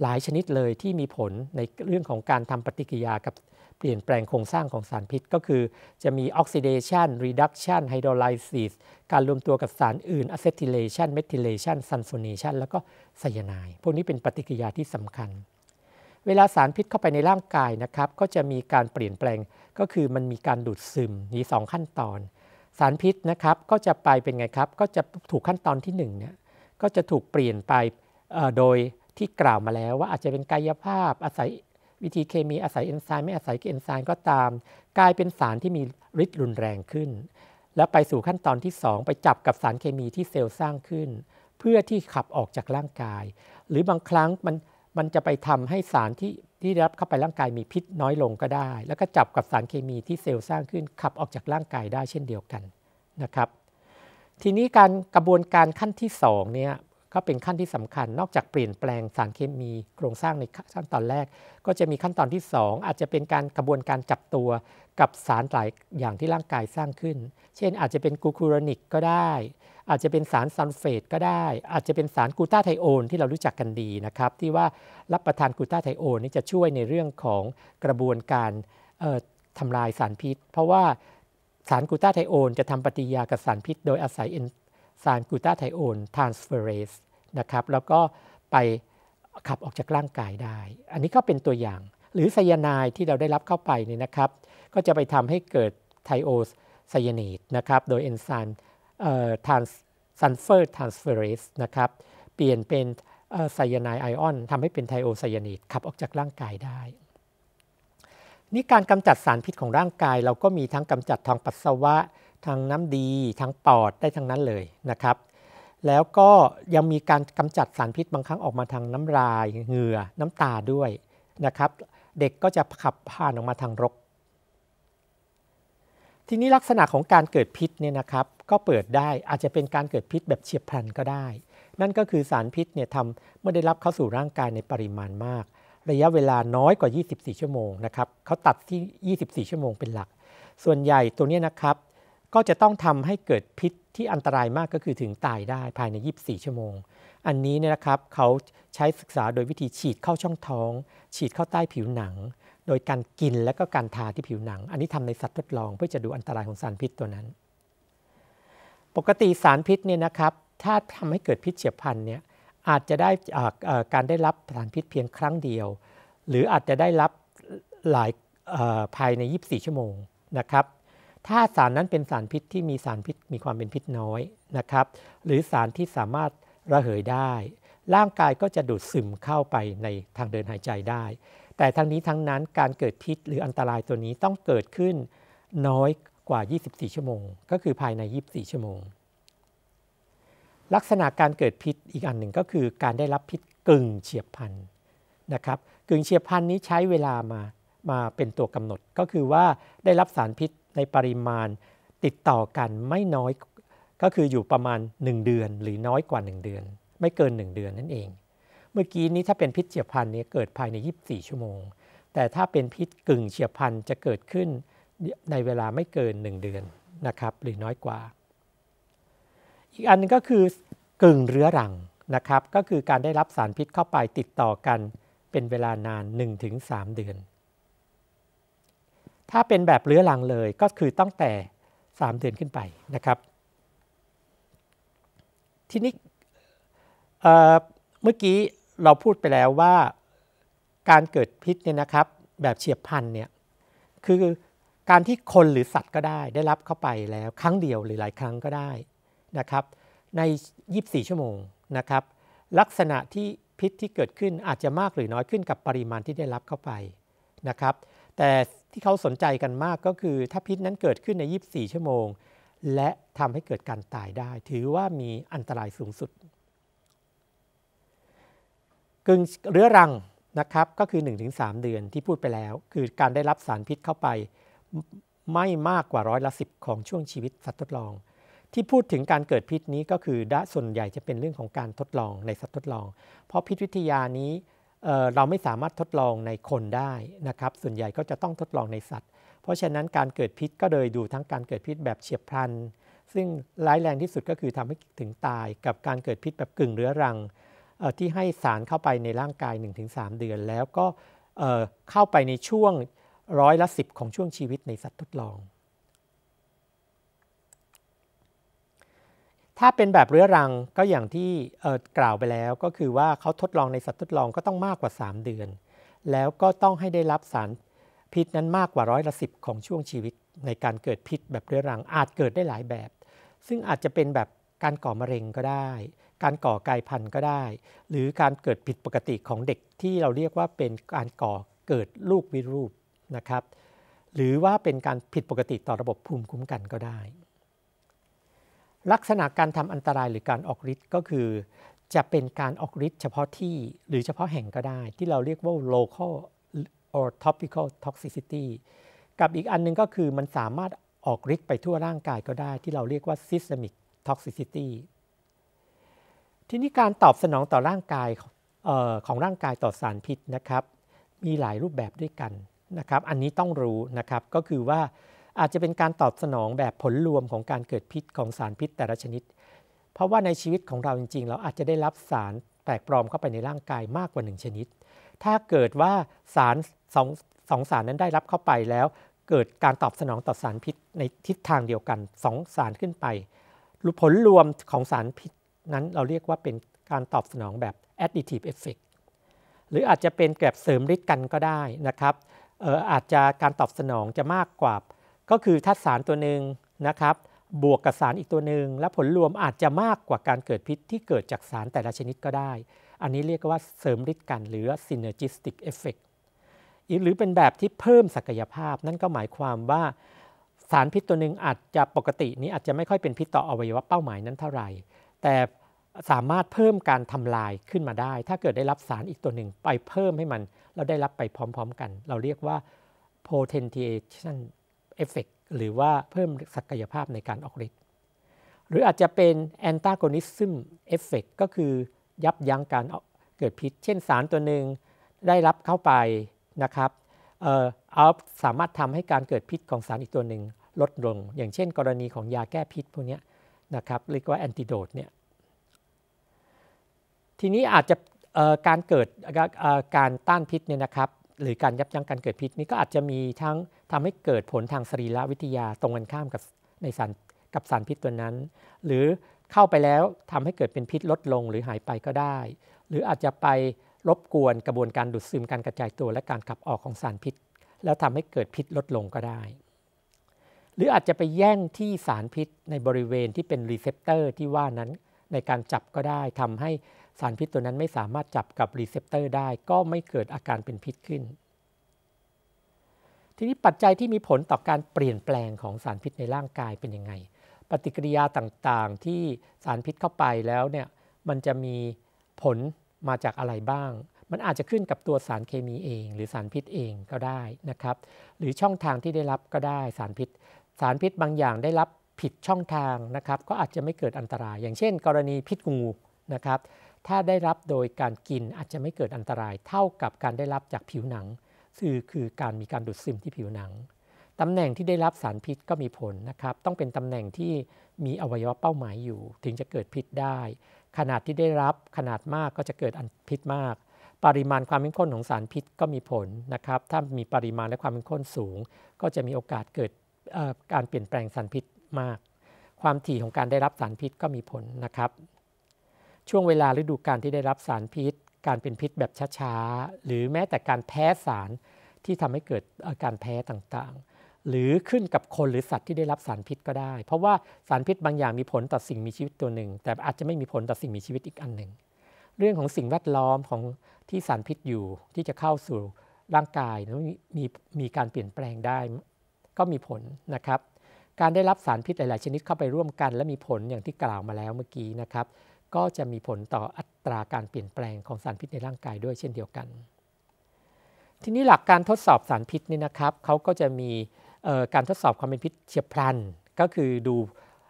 หลายชนิดเลยที่มีผลในเรื่องของการทำปฏิกิยากับเปลี่ยนแปลงโครงสร้างของสารพิษก็คือจะมีออกซิเดชันรีดักชันไฮโดรไลซิสการรวมตัวกับสารอื่นอะเซทิเลชันเมทิเลชันซันโซเนชันแล้วก็ไซยาไนด์พวกนี้เป็นปฏิกิยาที่สำคัญ เวลาสารพิษเข้าไปในร่างกายนะครับ ก็จะมีการเปลี่ยนแปลงก็คือมันมีการดูดซึมมี2ขั้นตอนสารพิษนะครับก็จะไปเป็นไงครับก็จะถูกขั้นตอนที่1เนี่ยก็จะถูกเปลี่ยนไปโดยที่กล่าวมาแล้วว่าอาจจะเป็นกายภาพอาศัยวิธีเคมีอาศัยเอนไซม์ไม่อาศัยเอนไซม์ก็ตาม กลายเป็นสารที่มีฤทธิ์รุนแรงขึ้น แล้วไปสู่ขั้นตอนที่ 2 ไปจับกับสารเคมีที่เซลล์สร้างขึ้น เพื่อที่ขับออกจากร่างกาย หรือบางครั้งมันมันจะไปทำให้สารที่ที่รับเข้าไปร่างกายมีพิษน้อยลงก็ได้ แล้วก็จับกับสารเคมีที่เซลล์สร้างขึ้น ขับออกจากร่างกายได้เช่นเดียวกันนะครับ ทีนี้การกระบวนการขั้นที่2เนี่ยก็เป็นขั้นที่สำคัญ นอกจากเปลี่ยนแปลงสารเคมีโครงสร้างในขั้นตอนแรก ก็จะมีขั้นตอนที่ 2 อาจจะเป็นการกระบวนการจับตัวกับสารหลายอย่างที่ร่างกายสร้างขึ้น เช่น อาจจะเป็นกูคูรนิกก็ได้อาจจะเป็นสารซัลเฟตก็ได้ อาจจะเป็นสารกูตาไทโอนที่เรารู้จักกันดีนะครับ ที่ว่ารับประทานกูตาไทโอนนี่จะช่วยในเรื่องของกระบวนการทำลายสารพิษ เพราะว่าสารกูตาไทโอนจะทำปฏิกิริยากับสารพิษโดยอาศัย สารกูตาไทโอนทรานสเฟอเรสนะครับแล้วก็ไปขับออกจากร่างกายได้ อันนี้ก็เป็นตัวอย่าง หรือไซยาไนด์ที่เราได้รับเข้าไปนี่นะครับ ก็จะไปทำให้เกิดไทโอไซยาเนตนะครับโดยเอนไซม์ซัลเฟอร์ทรานสเฟอเรสนะครับเปลี่ยนเป็นไซยาไนไอออนทำให้เป็นไทโอไซยานตดขับออกจากร่างกายได้ นี่การกำจัดสารพิษของร่างกาย เราก็มีทั้งกำจัดทางปัสสาวะทางน้ำดี ทางปอดได้ทั้งนั้นเลยนะครับ แล้วก็ยังมีการกำจัดสารพิษบางครั้งออกมาทางน้ำลายเหงื่อน้ำตาด้วยนะครับ เด็กก็จะขับผ่านออกมาทางรก ทีนี้ลักษณะของการเกิดพิษเนี่ยนะครับก็เปิดได้ อาจจะเป็นการเกิดพิษแบบเฉียบพลันก็ได้ นั่นก็คือสารพิษเนี่ยทำเมื่อได้รับเข้าสู่ร่างกายในปริมาณมาก ระยะเวลาน้อยกว่า 24 ชั่วโมงนะครับเขาตัดที่ 24 ชั่วโมงเป็นหลัก ส่วนใหญ่ตัวนี้นะครับ ก็จะต้องทำให้เกิดพิษที่อันตรายมากก็คือถึงตายได้ภายใน 24 ชั่วโมง อันนี้เนี่ยนะครับเขาใช้ศึกษาโดยวิธีฉีดเข้าช่องท้อง ฉีดเข้าใต้ผิวหนัง โดยการกินและก็การทาที่ผิวหนัง อันนี้ทำในสัตว์ทดลองเพื่อจะดูอันตรายของสารพิษตัวนั้นปกติสารพิษเนี่ยนะครับถ้าทำให้เกิดพิษเฉียบพลันเนี่ยอาจจะได้การได้รับสารพิษเพียงครั้งเดียว หรืออาจจะได้รับหลายภายใน 24 ชั่วโมงนะครับ ถ้าสารนั้นเป็นสารพิษที่มีสารพิษมีความเป็นพิษน้อยนะครับ หรือสารที่สามารถระเหยได้ ร่างกายก็จะดูดซึมเข้าไปในทางเดินหายใจได้ แต่ทั้งนี้ทั้งนั้นการเกิดพิษหรืออันตรายตัวนี้ต้องเกิดขึ้นน้อยกว่า 24 ชั่วโมง ก็คือภายใน 24 ชั่วโมง ลักษณะการเกิดพิษอีกอันหนึ่งก็คือการได้รับพิษกึ่งเฉียบพันธุ์นะครับ กึ่งเฉียบพันธุ์นี้ใช้เวลามา มาเป็นตัวกำหนดก็คือว่าได้รับสารพิษในปริมาณติดต่อกันไม่น้อยก็คืออยู่ประมาณ 1 เดือน หรือน้อยกว่า 1 เดือน ไม่เกิน 1 เดือนนั่นเอง เมื่อกี้นี้ถ้าเป็นพิษเฉียบพันธ์นี้เกิดภายใน 24 ชั่วโมง แต่ถ้าเป็นพิษกึ่งเฉียบพันธ์จะเกิดขึ้นในเวลาไม่เกิน 1 เดือนนะครับ หรือน้อยกว่า อีกอันนึงก็คือ กึ่งเรื้อรังนะครับ ก็คือการได้รับสารพิษเข้าไปติดต่อกันเป็นเวลานาน 1-3 เดือน ถ้าเป็นแบบเรื้อรังเลยก็คือตั้งแต่ 3 เดือนขึ้นไปนะครับ ทีนี้เเมื่อกี้เราพูดไปแล้วว่าการเกิดพิษเนี่ยนะครับแบบเฉียบพลันเนี่ยคือการที่คนหรือสัตว์ก็ได้ ได้รับเข้าไปแล้วครั้งเดียวหรือหลายครั้งก็ได้นะครับ ใน24 ชั่วโมงนะครับ ลักษณะที่พิษที่เกิดขึ้นอาจจะมากหรือน้อยขึ้นกับปริมาณที่ได้รับเข้าไปนะครับ แต่ที่เขาสนใจกันมากก็คือถ้าพิษนั้นเกิดขึ้นใน24 ชั่วโมง และทำให้เกิดการตายได้ ถือว่ามีอันตรายสูงสุดกึ่งเรื้อรังนะครับก็คือ 1-3 เดือนที่พูดไปแล้ว คือการได้รับสารพิษเข้าไปไม่มากกว่าร้อยละสิบของช่วงชีวิตสัตว์ทดลอง ที่พูดถึงการเกิดพิษนี้ก็คือดส่วนใหญ่จะเป็นเรื่องของการทดลองในสัตว์ทดลอง เพราะพิษวิทยานี้เเราไม่สามารถทดลองในคนได้นะครับส่วนใหญ่ก็จะต้องทดลองในสัตว์ เพราะฉะนั้นการเกิดพิษก็เลยดูทั้งการเกิดพิษแบบเฉียบพลันซึ่งร้ายแรงที่สุดก็คือทำให้ถึงตายกับการเกิดพิษแบบกึ่งเรื้อรังที่ให้สารเข้าไปในร่างกาย 1-3 เดือน แล้วก็เข้าไปในช่วงร้อยละสิบของช่วงชีวิตในสัตว์ทดลอง ถ้าเป็นแบบเรื้อรังก็อย่างที่กล่าวไปแล้ว ก็คือว่าเขาทดลองในสัตว์ทดลองก็ต้องมากกว่า 3 เดือน แล้วก็ต้องให้ได้รับสารพิษนั้นมากกว่าร้อยละสิบของช่วงชีวิต ในการเกิดพิษแบบเรื้อรัง อาจเกิดได้หลายแบบ ซึ่งอาจจะเป็นแบบการก่อมะเร็งก็ได้ การก่อกายพันธุ์ก็ได้ หรือการเกิดผิดปกติของเด็กที่เราเรียกว่าเป็นการก่อเกิดลูกวิรูปนะครับ หรือว่าเป็นการผิดปกติต่อระบบภูมิคุ้มกันก็ได้ ลักษณะการทำอันตรายหรือการออกฤทธิ์ก็คือ จะเป็นการออกฤทธิ์เฉพาะที่หรือเฉพาะแห่งก็ได้ ที่เราเรียกว่า local or topical toxicity กับอีกอันนึงก็คือมันสามารถออกฤทธิ์ไปทั่วร่างกายก็ได้ ที่เราเรียกว่า systemic toxicity ทีนี้การตอบสนองต่อร่างกายออของร่างกายต่อสารพิษนะครับมีหลายรูปแบบด้วยกันนะครับ อันนี้ต้องรู้นะครับ ก็คือว่าอาจจะเป็นการตอบสนองแบบผลรวมของการเกิดพิษของสารพิษแต่ละชนิด เพราะว่าในชีวิตของเราจริง ๆ เราอาจจะได้รับสารแปลกปลอมเข้าไปในร่างกายมากกว่า 1 ชนิด ถ้าเกิดว่าสารสองสองสารนั้นได้รับเข้าไปแล้ว เกิดการตอบสนองต่อสารพิษในทิศทางเดียวกัน2สสารขึ้นไป ผลรวมของสารพิษนั้นเราเรียกว่าเป็นการตอบสนองแบบ additive effect หรืออาจจะเป็นแบบเสริมฤทธิ์กันก็ได้นะครับอาจจะการตอบสนองจะมากกว่า ก็คือธาตุสารตัวหนึ่งนะครับ บวกกับสารอีกตัวหนึ่งและผลรวมอาจจะมากกว่าการเกิดพิษที่เกิดจากสารแต่ละชนิดก็ได้ อันนี้เรียกว่าเสริมฤทธิ์กัน หรือ synergistic effect หรือเป็นแบบที่เพิ่มศักยภาพนั่นก็หมายความว่า สารพิษตัวหนึ่งอาจจะปกตินี้อาจจะไม่ค่อยเป็นพิษต่ออวัยวะเป้าหมายนั้นเท่าไหร่แต่สามารถเพิ่มการทำลายขึ้นมาได้ ถ้าเกิดได้รับสารอีกตัวหนึ่ง ไปเพิ่มให้มัน เราได้รับไปพร้อมๆกัน เราเรียกว่า potentiation effect หรือว่าเพิ่มศักยภาพในการออกฤทธิ์ หรืออาจจะเป็น antagonism effect ก็คือยับยั้งการเกิดพิษ เช่นสารตัวหนึ่ง ได้รับเข้าไปนะครับ เอาสามารถทำให้การเกิดพิษของสารอีกตัวหนึ่งลดลง อย่างเช่น กรณีของยาแก้พิษพวกนี้นะครับ เรียกว่าแอนติโดดเนี่ยทีนี้อาจจะการเกิดการต้านพิษเนี่ยนะครับ หรือการยับยั้งการเกิดพิษนี่ก็อาจจะมีทั้งทำให้เกิดผลทางสรีรวิทยาตรงกันข้ามกับในสารกับสารพิษตัวนั้น หรือเข้าไปแล้วทำให้เกิดเป็นพิษลดลงหรือหายไปก็ได้ หรืออาจจะไปรบกวนกระบวนการดูดซึมการกระจายตัวและการขับออกของสารพิษ แล้วทำให้เกิดพิษลดลงก็ได้ หรืออาจจะไปแย่งที่สารพิษในบริเวณที่เป็นรีเซพเตอร์ที่ว่านั้นในการจับก็ได้ ทำให้สารพิษตัวนั้นไม่สามารถจับกับรีเซพเตอร์ได้ก็ไม่เกิดอาการเป็นพิษขึ้น ทีนี้ปัจจัยที่มีผลต่อการเปลี่ยนแปลงของสารพิษในร่างกายเป็นยังไง ปฏิกิริยาต่างๆ ที่สารพิษเข้าไปแล้วเนี่ยมันจะมีผลมาจากอะไรบ้าง มันอาจจะขึ้นกับตัวสารเคมีเอง หรือสารพิษเองก็ได้นะครับ หรือช่องทางที่ได้รับก็ได้สารพิษสารพิษบางอย่างได้รับผิดช่องทางนะครับ ก็อาจจะไม่เกิดอันตราย อย่างเช่น กรณีพิษงูนะครับถ้าได้รับโดยการกินอาจจะไม่เกิดอันตรายเท่ากับการได้รับจากผิวหนัง คือคือการมีการดูดซึมที่ผิวหนัง ตำแหน่งที่ได้รับสารพิษก็มีผลนะครับ ต้องเป็นตำแหน่งที่มีอวัยวะเป้าหมายอยู่ถึงจะเกิดพิษได้ ขนาดที่ได้รับขนาดมากก็จะเกิดอันพิษมาก ปริมาณความเข้มข้นของสารพิษก็มีผลนะครับ ถ้ามีปริมาณและความเข้มข้นสูง ก็จะมีโอกาสเกิดการเปลี่ยนแปลงสารพิษมาก ความถี่ของการได้รับสารพิษก็มีผลนะครับช่วงเวลาฤดูกาลที่ได้รับสารพิษ การเป็นพิษแบบช้าๆ หรือแม้แต่การแพ้สารที่ทำให้เกิดอาการแพ้ต่างๆ หรือขึ้นกับคนหรือสัตว์ที่ได้รับสารพิษก็ได้ เพราะว่าสารพิษบางอย่างมีผลต่อสิ่งมีชีวิตตัวหนึ่ง แต่อาจจะไม่มีผลต่อสิ่งมีชีวิตอีกอันหนึ่ง เรื่องของสิ่งแวดล้อมของที่สารพิษอยู่ที่จะเข้าสู่ร่างกายนั้นมีมีการเปลี่ยนแปลงได้ ก็มีผลนะครับ การได้รับสารพิษหลายๆชนิดเข้าไปร่วมกัน และมีผลอย่างที่กล่าวมาแล้วเมื่อกี้นะครับก็จะมีผลต่ออัตราการเปลี่ยนแปลงของสารพิษในร่างกายด้วยเช่นเดียวกัน ทีนี้หลักการทดสอบสารพิษนี่นะครับเขาก็จะมีการทดสอบความเป็นพิษเฉียบพลัน ก็คือดู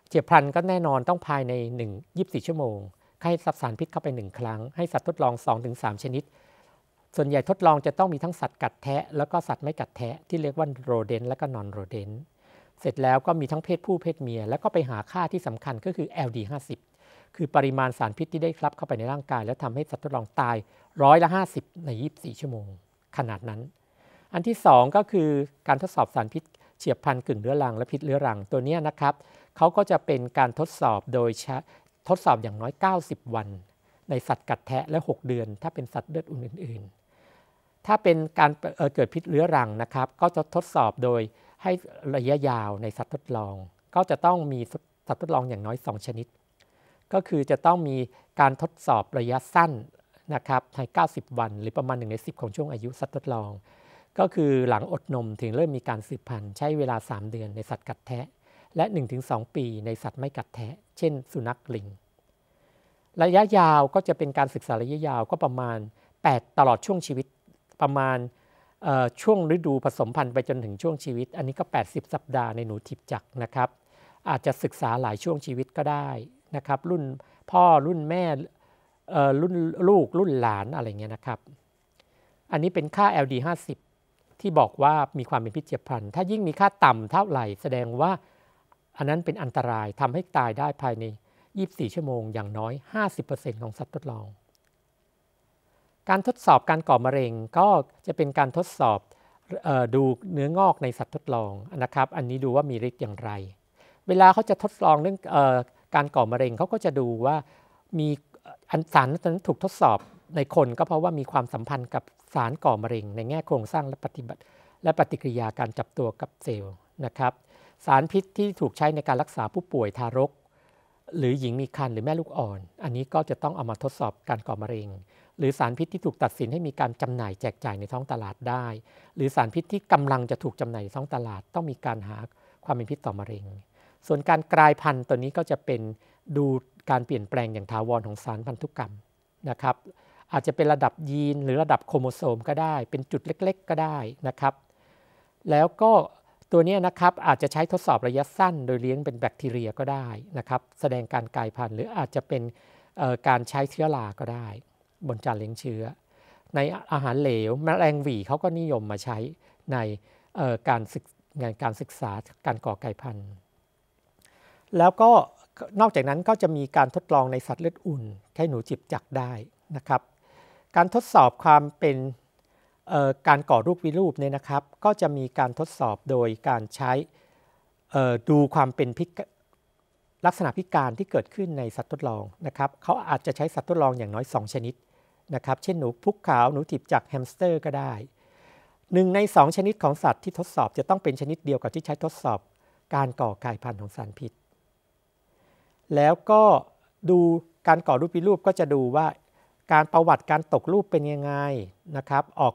เฉียบพลันก็แน่นอนต้องภายใน 1 24 ชั่วโมง ให้สับสารพิษเข้าไป 1 ครั้งให้สัตว์ทดลอง 2-3 ชนิด ส่วนใหญ่ทดลองจะต้องมีทั้งสัตว์กัดแทะแล้วก็สัตว์ไม่กัดแทะที่เรียกว่าโรเดนและก็นอนโรเดนเสร็จแล้วก็มีทั้งเพศผู้เพศเมีย แล้วก็ไปหาค่าที่สำคัญก็คือ LD 50คือปริมาณสารพิษที่ได้รับเข้าไปในร่างกาย แล้วทำให้สัตว์ทดลองตายร้อยละ50 ใน24 ชั่วโมงขนาดนั้น อันที่ 2 ก็คือการทดสอบสารพิษเฉียบพันกึ่งเรื้อรังและพิษเรื้อรังตัวนี้นะครับ เขาก็จะเป็นการทดสอบโดยทดสอบอย่างน้อย 90 วัน ในสัตว์กัดแทะและ 6 เดือน ถ้าเป็นสัตว์เลือดอุ่นอื่น ๆ ถ้าเป็นการเเกิดพิษเรื้อรังนะครับ ก็จะทดสอบโดยให้ระยะยาวในสัตว์ทดลอง ก็จะต้องมีสัตว์ทดลองอย่างน้อย 2 ชนิดก็คือจะต้องมีการทดสอบระยะสั้นนะครับใน90 วันหรือประมาณ1ใน10 ของช่วงอายุสัตว์ทดลอง ก็คือหลังอดนมถึงเริ่มมีการสืบพันธุ์ใช้เวลา 3 เดือนในสัตว์กัดแทะและ 1-2 ปีในสัตว์ไม่กัดแทะเช่น สุนัขลิง ระยะยาวก็จะเป็นการศึกษาระยะยาวก็ประมาณ 8 ตลอดช่วงชีวิตประมาณช่วงฤดูผสมพันธุ์ไปจนถึงช่วงชีวิต อันนี้ก็ 80 สัปดาห์ในหนูทิพจักนะครับ อาจจะศึกษาหลายช่วงชีวิตก็ได้นะครับรุ่นพ่อรุ่นแม่รุ่นลูกรุ่นหลานอะไรเงี้ยนะครับ อันนี้เป็นค่า LD 50ที่บอกว่ามีความเป็นพิษเจียพันธ์ถ้ายิ่งมีค่าต่ำเท่าไหร่ แสดงว่าอันนั้นเป็นอันตรายทำให้ตายได้ภายใน 24 ชั่วโมงอย่างน้อย 50%ของสัตว์ทดลอง การทดสอบการก่อมะเร็งก็จะเป็นการทดสอบดูเนื้องอกในสัตว์ทดลองนะครับอันนี้ดูว่ามีฤทธิ์อย่างไร เวลาเขาจะทดลองเรื่องการก่อมะเร็งเขาก็จะดูว่ามีสารนั้นถูกทดสอบในคนก็เพราะว่ามีความสัมพันธ์กับสารก่อมะเร็งในแง่โครงสร้างและปฏิบัติและปฏิกิริยาการจับตัวกับเซลล์นะครับสารพิษที่ถูกใช้ในการรักษาผู้ป่วยทารก หรือหญิงมีครรภ์หรือแม่ลูกอ่อน อันนี้ก็จะต้องเอามาทดสอบการก่อมะเร็ง หรือสารพิษที่ถูกตัดสินให้มีการจำหน่ายแจกจ่ายในท้องตลาดได้ หรือสารพิษที่กำลังจะถูกจำหน่ายในท้องตลาดต้องมีการหาความเป็นพิษต่อมะเร็งส่วนการกลายพันธุ์ตัวนี้ก็จะเป็นดูการเปลี่ยนแปลงอย่างถาวรของสารพันธุกรรมนะครับ อาจจะเป็นระดับยีนหรือระดับโครโมโซมก็ได้ เป็นจุดเล็กๆก็ได้นะครับ แล้วก็ตัวนี้นะครับอาจจะใช้ทดสอบระยะสั้นโดยเลี้ยงเป็นแบคทีเรียก็ได้นะครับ แสดงการกลายพันธุ์หรืออาจจะเป็นการใช้เชื้อราก็ได้ บนจานเลี้ยงเชื้อ ในอาหารเหลว แมลงหวีเขาก็นิยมมาใช้ในการศึกงานการศึกษาการก่อไก่พันธุ์แล้วก็นอกจากนั้นก็จะมีการทดลองในสัตว์เลือดอุ่นใค้หนูจิบจักได้นะครับ การทดสอบความเป็นการก่อรูปวิรูปเนี่ยนะครับ ก็จะมีการทดสอบโดยการใช้ดูความเป็นพิกลักษณะพิการที่เกิดขึ้นในสัตว์ทดลองนะครับ เขาอาจจะใช้สัตว์ทดลองอย่างน้อย 2 ชนิดนะครับ เช่นหนูพุกขาวหนูถิบจากแฮมสเตอร์ก็ได้หนึ่งใน 2 ชนิดของสัตว์ที่ทดสอบ จะต้องเป็นชนิดเดียวกับที่ใช้ทดสอบ การก่อกายพันธุ์ของสารพิษแล้วก็ดูการก่อรูปปีรูปก็จะดูว่า การประวัติการตกรูปเป็นยังไงนะครับ ออก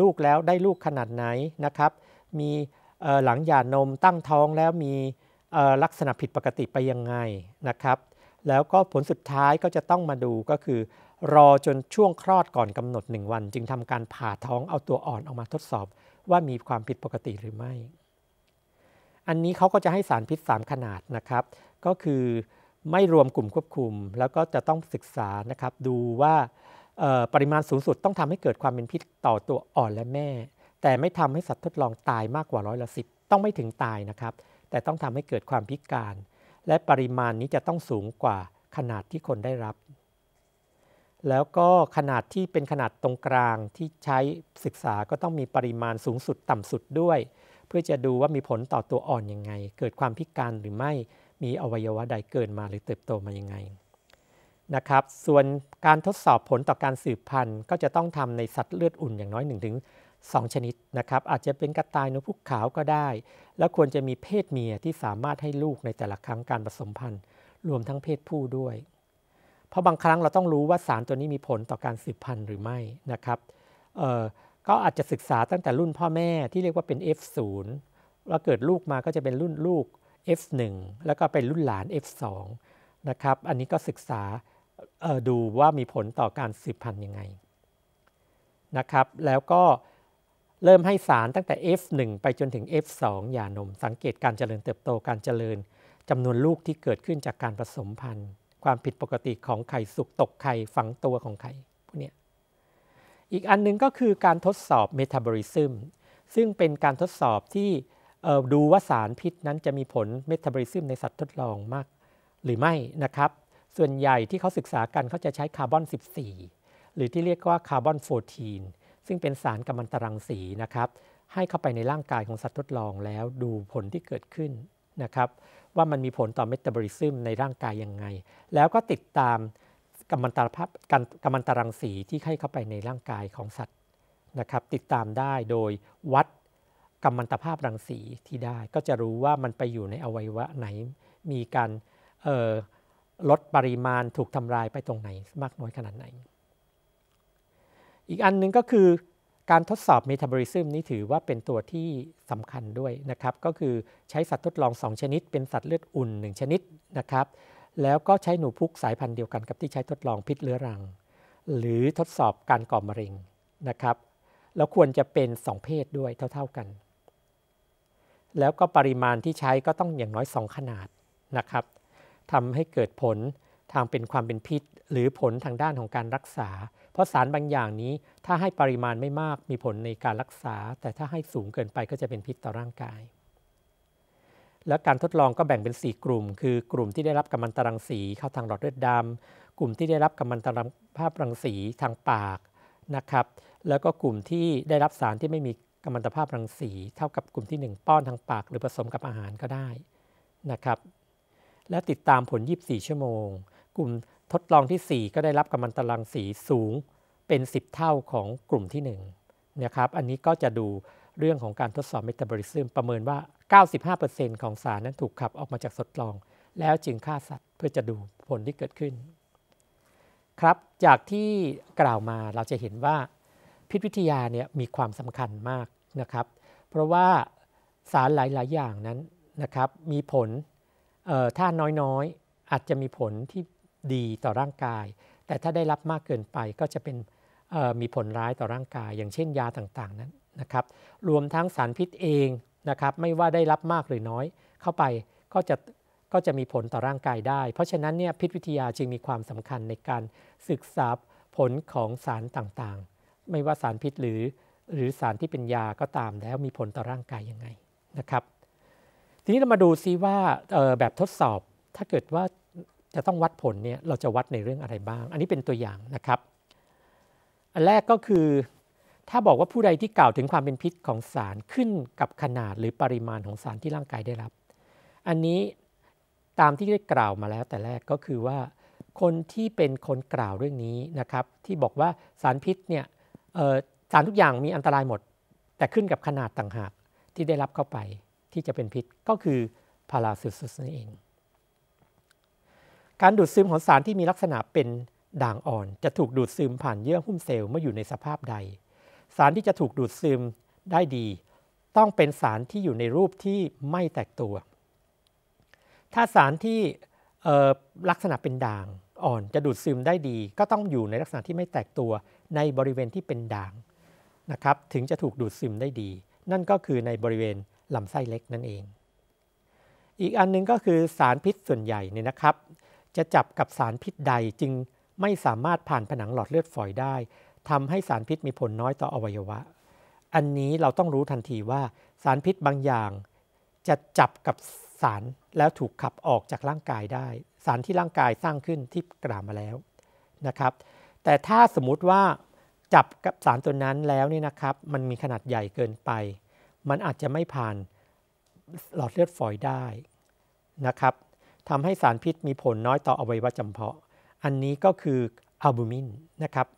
ลูกแล้วได้ลูกขนาดไหนนะครับ มีหลังหย่านมตั้งท้องแล้วมีลักษณะผิดปกติไปยังไงนะครับ แล้วก็ผลสุดท้ายก็จะต้องมาดูก็คือ รอจนช่วงคลอดก่อนกำหนด1วัน จึงทำการผ่าท้องเอาตัวอ่อนออกมาทดสอบ ว่ามีความผิดปกติหรือไม่ อันนี้เขาก็จะให้สารพิษ3ขนาดนะครับ ก็คือไม่รวมกลุ่มควบคุม แล้วก็จะต้องศึกษานะครับดูว่าปริมาณสูงสุดต้องทำให้เกิดความเป็นพิษต่อตัวอ่อนและแม่ แต่ไม่ทำให้สัตว์ทดลองตายมากกว่าร้อยละสิบต้องไม่ถึงตายนะครับ แต่ต้องทำให้เกิดความพิการ และปริมาณนี้จะต้องสูงกว่าขนาดที่คนได้รับ แล้วก็ขนาดที่เป็นขนาดตรงกลางที่ใช้ศึกษาก็ต้องมีปริมาณสูงสุดต่ำสุดด้วย เพื่อจะดูว่ามีผลต่อตัวอ่อนอยังไง เกิดความพิการหรือไม่มีอวัยวะใดเกินมาหรือเติบโตมายังไง นะครับ ส่วนการทดสอบผลต่อการสืบพันธุ์ ก็จะต้องทำในสัตว์เลือดอุ่นอย่างน้อย1นถึงสชนิดนะครับ อาจจะเป็นกระต่ายนกพุกขาวก็ได้ และควรจะมีเพศเมียที่สามารถให้ลูกในแต่ละครั้งการผสมพันธุ์รวมทั้งเพศผู้ด้วย เพราะบางครั้งเราต้องรู้ว่าสารตัวนี้มีผลต่อการสืบพันธุ์หรือไม่นะครับก็อาจจะศึกษาตั้งแต่รุ่นพ่อแม่ที่เรียกว่าเป็น F0 ล้วเกิดลูกมาก็จะเป็นรุ่นลูก F1 แล้วก็เป็นรุ่นหลาน F2 นะครับ อันนี้ก็ศึกษาดูว่ามีผลต่อการสืบพันธุ์ยังไง นะครับ แล้วก็เริ่มให้สารตั้งแต่ F1 ไปจนถึง F2 อย่านมสังเกตการเจริญเติบโตการเจริญจำนวนลูกที่เกิดขึ้นจากการผสมพันธุ์ความผิดปกติของไข่ สุกตกไข่ฝังตัวของไข่พวกนี้อีกอันนึงก็คือการทดสอบเมตาบอลิซึมซึ่งเป็นการทดสอบที่ดูว่าสารพิษนั้นจะมีผลเมตาบอลิซึมในสัตว์ทดลองมาก หรือไม่นะครับ ส่วนใหญ่ที่เขาศึกษากันเขาจะใช้คาร์บอน14 หรือที่เรียกว่าคาร์บอน14 ซึ่งเป็นสารกัมมันตรังสีนะครับ ให้เข้าไปในร่างกายของสัตว์ทดลองแล้วดูผลที่เกิดขึ้นนะครับ ว่ามันมีผลต่อเมตาบอลิซึมในร่างกายยังไง แล้วก็ติดตามกัมมันตรภาพกัมมันตรังสีที่ให้เข้าไปในร่างกายของสัตว์นะครับติดตามได้โดยวัดกัมมันตภาพรังสีที่ได้ก็จะรู้ว่ามันไปอยู่ในอวัยวะไหน มีการลดปริมาณถูกทำลายไปตรงไหน มากน้อยขนาดไหน อีกอันนึงก็คือการทดสอบเมตาบอลิซึมนี้ถือว่าเป็นตัวที่สำคัญด้วยนะครับก็คือใช้สัตว์ทดลอง 2 ชนิดเป็นสัตว์เลือดอุ่น 1 ชนิดนะครับ แล้วก็ใช้หนูพุกสายพันธุ์เดียวกันกับที่ใช้ทดลองพิษเลื้อรัง หรือทดสอบการก่อมะเร็งนะครับ แล้วควรจะเป็น 2 เพศด้วยเท่า ๆกันแล้วก็ปริมาณที่ใช้ก็ต้องอย่างน้อย 2 ขนาดนะครับทำให้เกิดผลทางเป็นความเป็นพิษ หรือผลทางด้านของการรักษา เพราะสารบางอย่างนี้ถ้าให้ปริมาณไม่มากมีผลในการรักษา แต่ถ้าให้สูงเกินไปก็จะเป็นพิษต่อร่างกาย และการทดลองก็แบ่งเป็น 4 กลุ่ม คือกลุ่มที่ได้รับกัมมันตรังสีเข้าทางหลอดเลือดดำกลุ่มที่ได้รับกัมมันตรังภาพรังสีทางปากนะครับ แล้วก็กลุ่มที่ได้รับสารที่ไม่มีกัมมันตภาพรังสีเท่ากับกลุ่มที่ 1 ป้อนทางปากหรือผสมกับอาหารก็ได้นะครับ และติดตามผล 24 ชั่วโมง กลุ่มทดลองที่ 4 ก็ได้รับกัมมันตรังสีสูงเป็น 10 เท่าของกลุ่มที่1นะครับอันนี้ก็จะดูเรื่องของการทดสอบเมตาบอลิซึม ประเมินว่า 95%ของสารนั้นถูกขับออกมาจากทดลอง แล้วจึงฆ่าสัตว์เพื่อจะดูผลที่เกิดขึ้น ครับจากที่กล่าวมาเราจะเห็นว่าพิษวิทยาเนี่ยมีความสำคัญมากนะครับ เพราะว่าสารหลายๆ อย่างนั้นนะครับมีผลถ้าน้อยๆ อาจจะมีผลที่ดีต่อร่างกาย แต่ถ้าได้รับมากเกินไปก็จะเป็นมีผลร้ายต่อร่างกาย อย่างเช่นยาต่าง ๆ นั้นนะครับรวมทั้งสารพิษเองนะครับไม่ว่าได้รับมากหรือน้อย เข้าไปก็จะก็จะมีผลต่อร่างกายได้ เพราะฉะนั้นเนี่ยพิษวิทยาจึงมีความสำคัญในการศึกษาผลของสารต่าง ๆ ไม่ว่าสารพิษหรือหรือสารที่เป็นยาก็ตามแล้วมีผลต่อร่างกายยังไงนะครับ ทีนี้เรามาดูซิว่าแบบทดสอบถ้าเกิดว่าจะต้องวัดผลเนี่ยเราจะวัดในเรื่องอะไรบ้าง อันนี้เป็นตัวอย่างนะครับ อันแรกก็คือถ้าบอกว่าผู้ใดที่กล่าวถึงความเป็นพิษของสารขึ้นกับขนาดหรือปริมาณของสารที่ร่างกายได้รับ อันนี้ตามที่ได้กล่าวมาแล้ว แต่แรกก็คือว่าคนที่เป็นคนกล่าวเรื่องนี้นะครับ ที่บอกว่าสารพิษเนี่ยสารทุกอย่างมีอันตรายหมด แต่ขึ้นกับขนาดต่างหากที่ได้รับเข้าไปที่จะเป็นพิษก็คือพาราซิสนั่นเองการดูดซึมของสารที่มีลักษณะเป็นด่างอ่อน จะถูกดูดซึมผ่านเยื่อหุ้มเซลล์เมื่ออยู่ในสภาพใด สารที่จะถูกดูดซึมได้ดี ต้องเป็นสารที่อยู่ในรูปที่ไม่แตกตัว ถ้าสารที่ลักษณะเป็นด่างอ่อนจะดูดซึมได้ดี ก็ต้องอยู่ในลักษณะที่ไม่แตกตัวในบริเวณที่เป็นด่างนะครับถึงจะถูกดูดซึมได้ดี นั่นก็คือในบริเวณ ลำไส้เล็กนั่นเอง อีกอันนึงก็คือสารพิษส่วนใหญ่เนี่ยนะครับ จะจับกับสารพิษใดจึงไม่สามารถผ่านผนังหลอดเลือดฝอยได้ ทำให้สารพิษมีผลน้อยต่ออวัยวะ อันนี้เราต้องรู้ทันทีว่า สารพิษบางอย่าง จะจับกับสารแล้วถูกขับออกจากร่างกายได้ สารที่ร่างกายสร้างขึ้นที่กล่าวมาแล้วนะครับ แต่ถ้าสมมติว่าจับกับสารตัวนั้นแล้วนี่นะครับ มันมีขนาดใหญ่เกินไป มันอาจจะไม่ผ่านหลอดเลือดฝอยได้นะครับทำให้สารพิษมีผลน้อยต่ออวัยวะจำเพาะ อันนี้ก็คืออัลบูมินนะครับ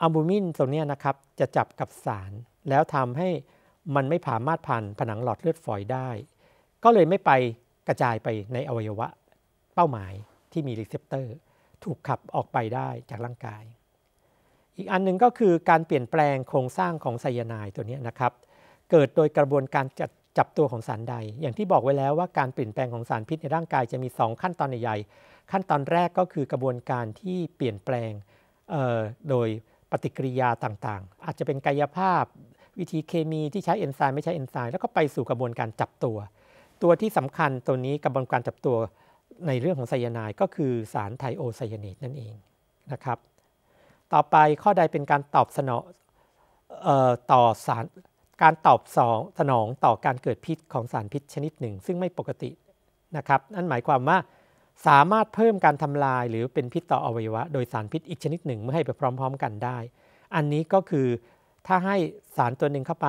อัลบูมินตัวนี้นะครับจะจับกับสารแล้วทำให้มันไม่สามารถผ่านผนังหลอดเลือดฝอยได้ ก็เลยไม่ไปกระจายไปในอวัยวะเป้าหมายที่มีรีเซพเตอร์ถูกขับออกไปได้จากร่างกายอีกอันนึงก็คือการเปลี่ยนแปลงโครงสร้างของไซยาไนด์ตัวนี้นะครับ เกิดโดยกระบวนการจัดจับตัวของสารใด อย่างที่บอกไว้แล้วว่าการเปลี่ยนแปลงของสารพิษในร่างกายจะมี 2 ขั้นตอนใหญ่ๆขั้นตอนแรกก็คือกระบวนการที่เปลี่ยนแปลงโดยปฏิกิริยาต่างๆ อาจจะเป็นกายภาพวิธีเคมีที่ใช้เอนไซม์ไม่ใช้เอนไซม์แล้วก็ไปสู่กระบวนการจับตัวตัวที่สำคัญตัวนี้กระบวนการจับตัวในเรื่องของไซยาไนด์ก็คือสารไทโอไซยาเนตนั่นเองนะครับต่อไปข้อใดเป็นการตอบสนองต่อสารการตอบสองสนองต่อการเกิดพิษของสารพิษชนิดหนึ่ง ซึ่งไม่ปกตินะครับ นั่นหมายความว่า สามารถเพิ่มการทำลาย หรือเป็นพิษต่ออวัยวะโดยสารพิษอีกชนิดหนึ่งเมื่อให้ไปพร้อมๆ กันได้ อันนี้ก็คือถ้าให้สารตัวหนึ่งเข้าไป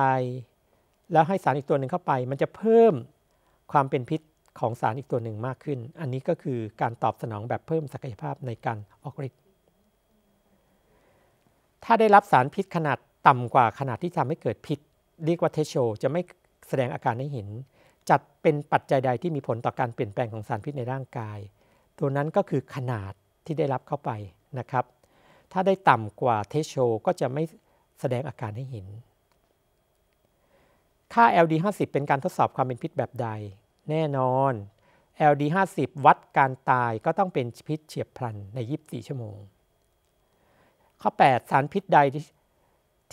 แล้วให้สารอีกตัวหนึ่งเข้าไป มันจะเพิ่มความเป็นพิษของสารอีกตัวหนึ่งมากขึ้น อันนี้ก็คือการตอบสนองแบบเพิ่มศักยภาพในการออกฤทธิ์ถ้าได้รับสารพิษขนาดต่ำกว่าขนาดที่ทำให้เกิดพิษ เรียกว่าเทโชจะไม่แสดงอาการให้เห็น จัดเป็นปัจจัยใดที่มีผลต่อการเปลี่ยนแปลงของสารพิษในร่างกาย ตัวนั้นก็คือขนาดที่ได้รับเข้าไปนะครับ ถ้าได้ต่ำกว่าเทโชก็จะไม่แสดงอาการให้เห็นค่า LD 50เป็นการทดสอบความเป็นพิษแบบใด แน่นอน LD 50วัดการตายก็ต้องเป็นพิษเฉียบพลันใน 24 ชั่วโมงข้อ 8 สารพิษใด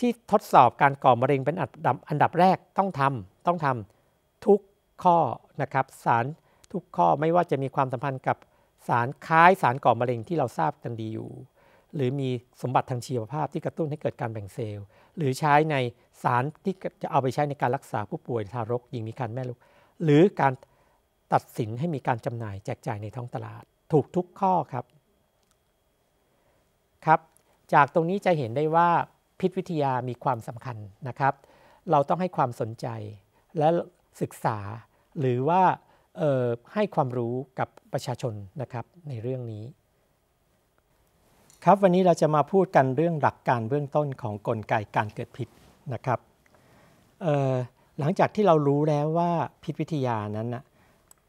ที่ทดสอบการก่อมะเร็งเป็นอันดับอันดับแรกต้องทำต้องทำทุกข้อนะครับ สารทุกข้อไม่ว่าจะมีความสัมพันธ์กับสารคล้ายสารก่อมะเร็งที่เราทราบกันดีอยู่ หรือมีสมบัติทางชีวภาพที่กระตุ้นให้เกิดการแบ่งเซลล์ หรือใช้ในสารที่จะเอาไปใช้ในการรักษาผู้ป่วยทารกหญิงมีครรภ์แม่ลูกหรือการตัดสินให้มีการจำหน่ายแจกจ่ายในท้องตลาดถูกทุกข้อครับ ครับจากตรงนี้จะเห็นได้ว่าพิษวิทยามีความสำคัญนะครับ เราต้องให้ความสนใจและศึกษาหรือว่าให้ความรู้กับประชาชนนะครับในเรื่องนี้ ครับวันนี้เราจะมาพูดกันเรื่องหลักการเบื้องต้นของกลไกการเกิดพิษนะครับหลังจากที่เรารู้แล้วว่าพิษวิทยานั้นนะ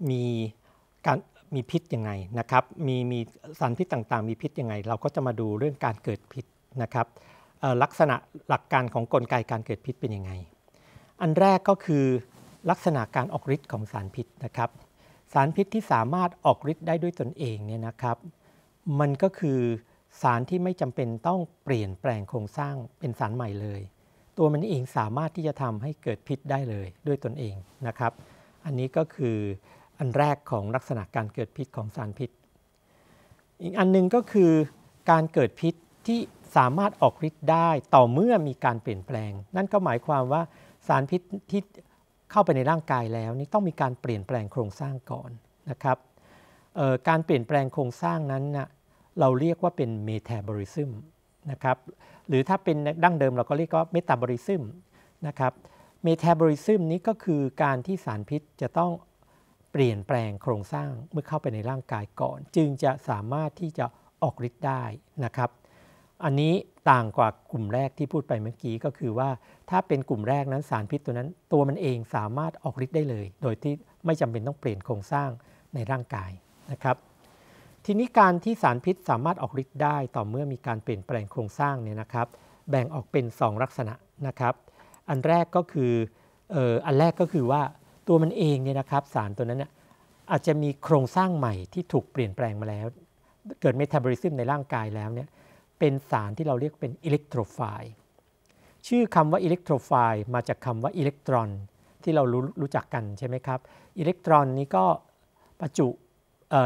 มีการมีพิษยังไงนะครับ มีมีสารพิษต่างๆ มีพิษยังไง เราก็จะมาดูเรื่องการเกิดพิษนะครับ ลักษณะหลักการของกลไกการเกิดพิษเป็นยังไง อันแรกก็คือลักษณะการออกฤทธิ์ของสารพิษนะครับ สารพิษที่สามารถออกฤทธิ์ได้ด้วยตนเองเนี่ยนะครับ มันก็คือสารที่ไม่จำเป็นต้องเปลี่ยนแปลงโครงสร้างเป็นสารใหม่เลย ตัวมันเองสามารถที่จะทำให้เกิดพิษได้เลยด้วยตนเองนะครับ อันนี้ก็คืออันแรกของลักษณะการเกิดพิษของสารพิษ อีกอันนึงก็คือการเกิดพิษที่สามารถออกฤทธิ์ได้ต่อเมื่อมีการเปลี่ยนแปลง นั่นก็หมายความว่าสารพิษที่เข้าไปในร่างกายแล้วนี่ต้องมีการเปลี่ยนแปลงโครงสร้างก่อนนะครับการเปลี่ยนแปลงโครงสร้างนั้นนะเราเรียกว่าเป็นเมตาบอลิซึมนะครับ หรือถ้าเป็นดั้งเดิมเราก็เรียกว่าเมตาบอลิซึมนะครับ เมตาบอลิซึมนี้ก็คือการที่สารพิษจะต้องเปลี่ยนแปลงโครงสร้างเมื่อเข้าไปในร่างกายก่อน จึงจะสามารถที่จะออกฤทธิ์ได้นะครับ อันนี้ต่างกว่ากลุ่มแรกที่พูดไปเมื่อกี้ก็คือว่าถ้าเป็นกลุ่มแรกนั้นสารพิษตัวนั้นตัวมันเองสามารถออกฤทธิ์ได้เลย โดยที่ไม่จำเป็นต้องเปลี่ยนโครงสร้างในร่างกายนะครับทีนี้การที่สารพิษสามารถออกฤทธิ์ได้ต่อเมื่อมีการเปลี่ยนแปลงโครงสร้างเนี่ยนะครับ แบ่งออกเป็น 2 ลักษณะนะครับ อันแรกก็คืออออันแรกก็คือว่าตัวมันเองเนี่ยนะครับสารตัวนั้นเนี่ยอาจจะมีโครงสร้างใหม่ที่ถูกเปลี่ยนแปลงมาแล้ว เกิดเมตาบอลิซึมในร่างกายแล้วเนี่ยเป็นสารที่เราเรียกเป็นอิเล็กโทรไฟล์ ชื่อคำว่าอิเล็กโทรไฟล์มาจากคำว่าอิเล็กตรอน ที่เรารู้รู้จักกันใช่ไหมครับอิเล็กตรอนนี้ก็ประจุ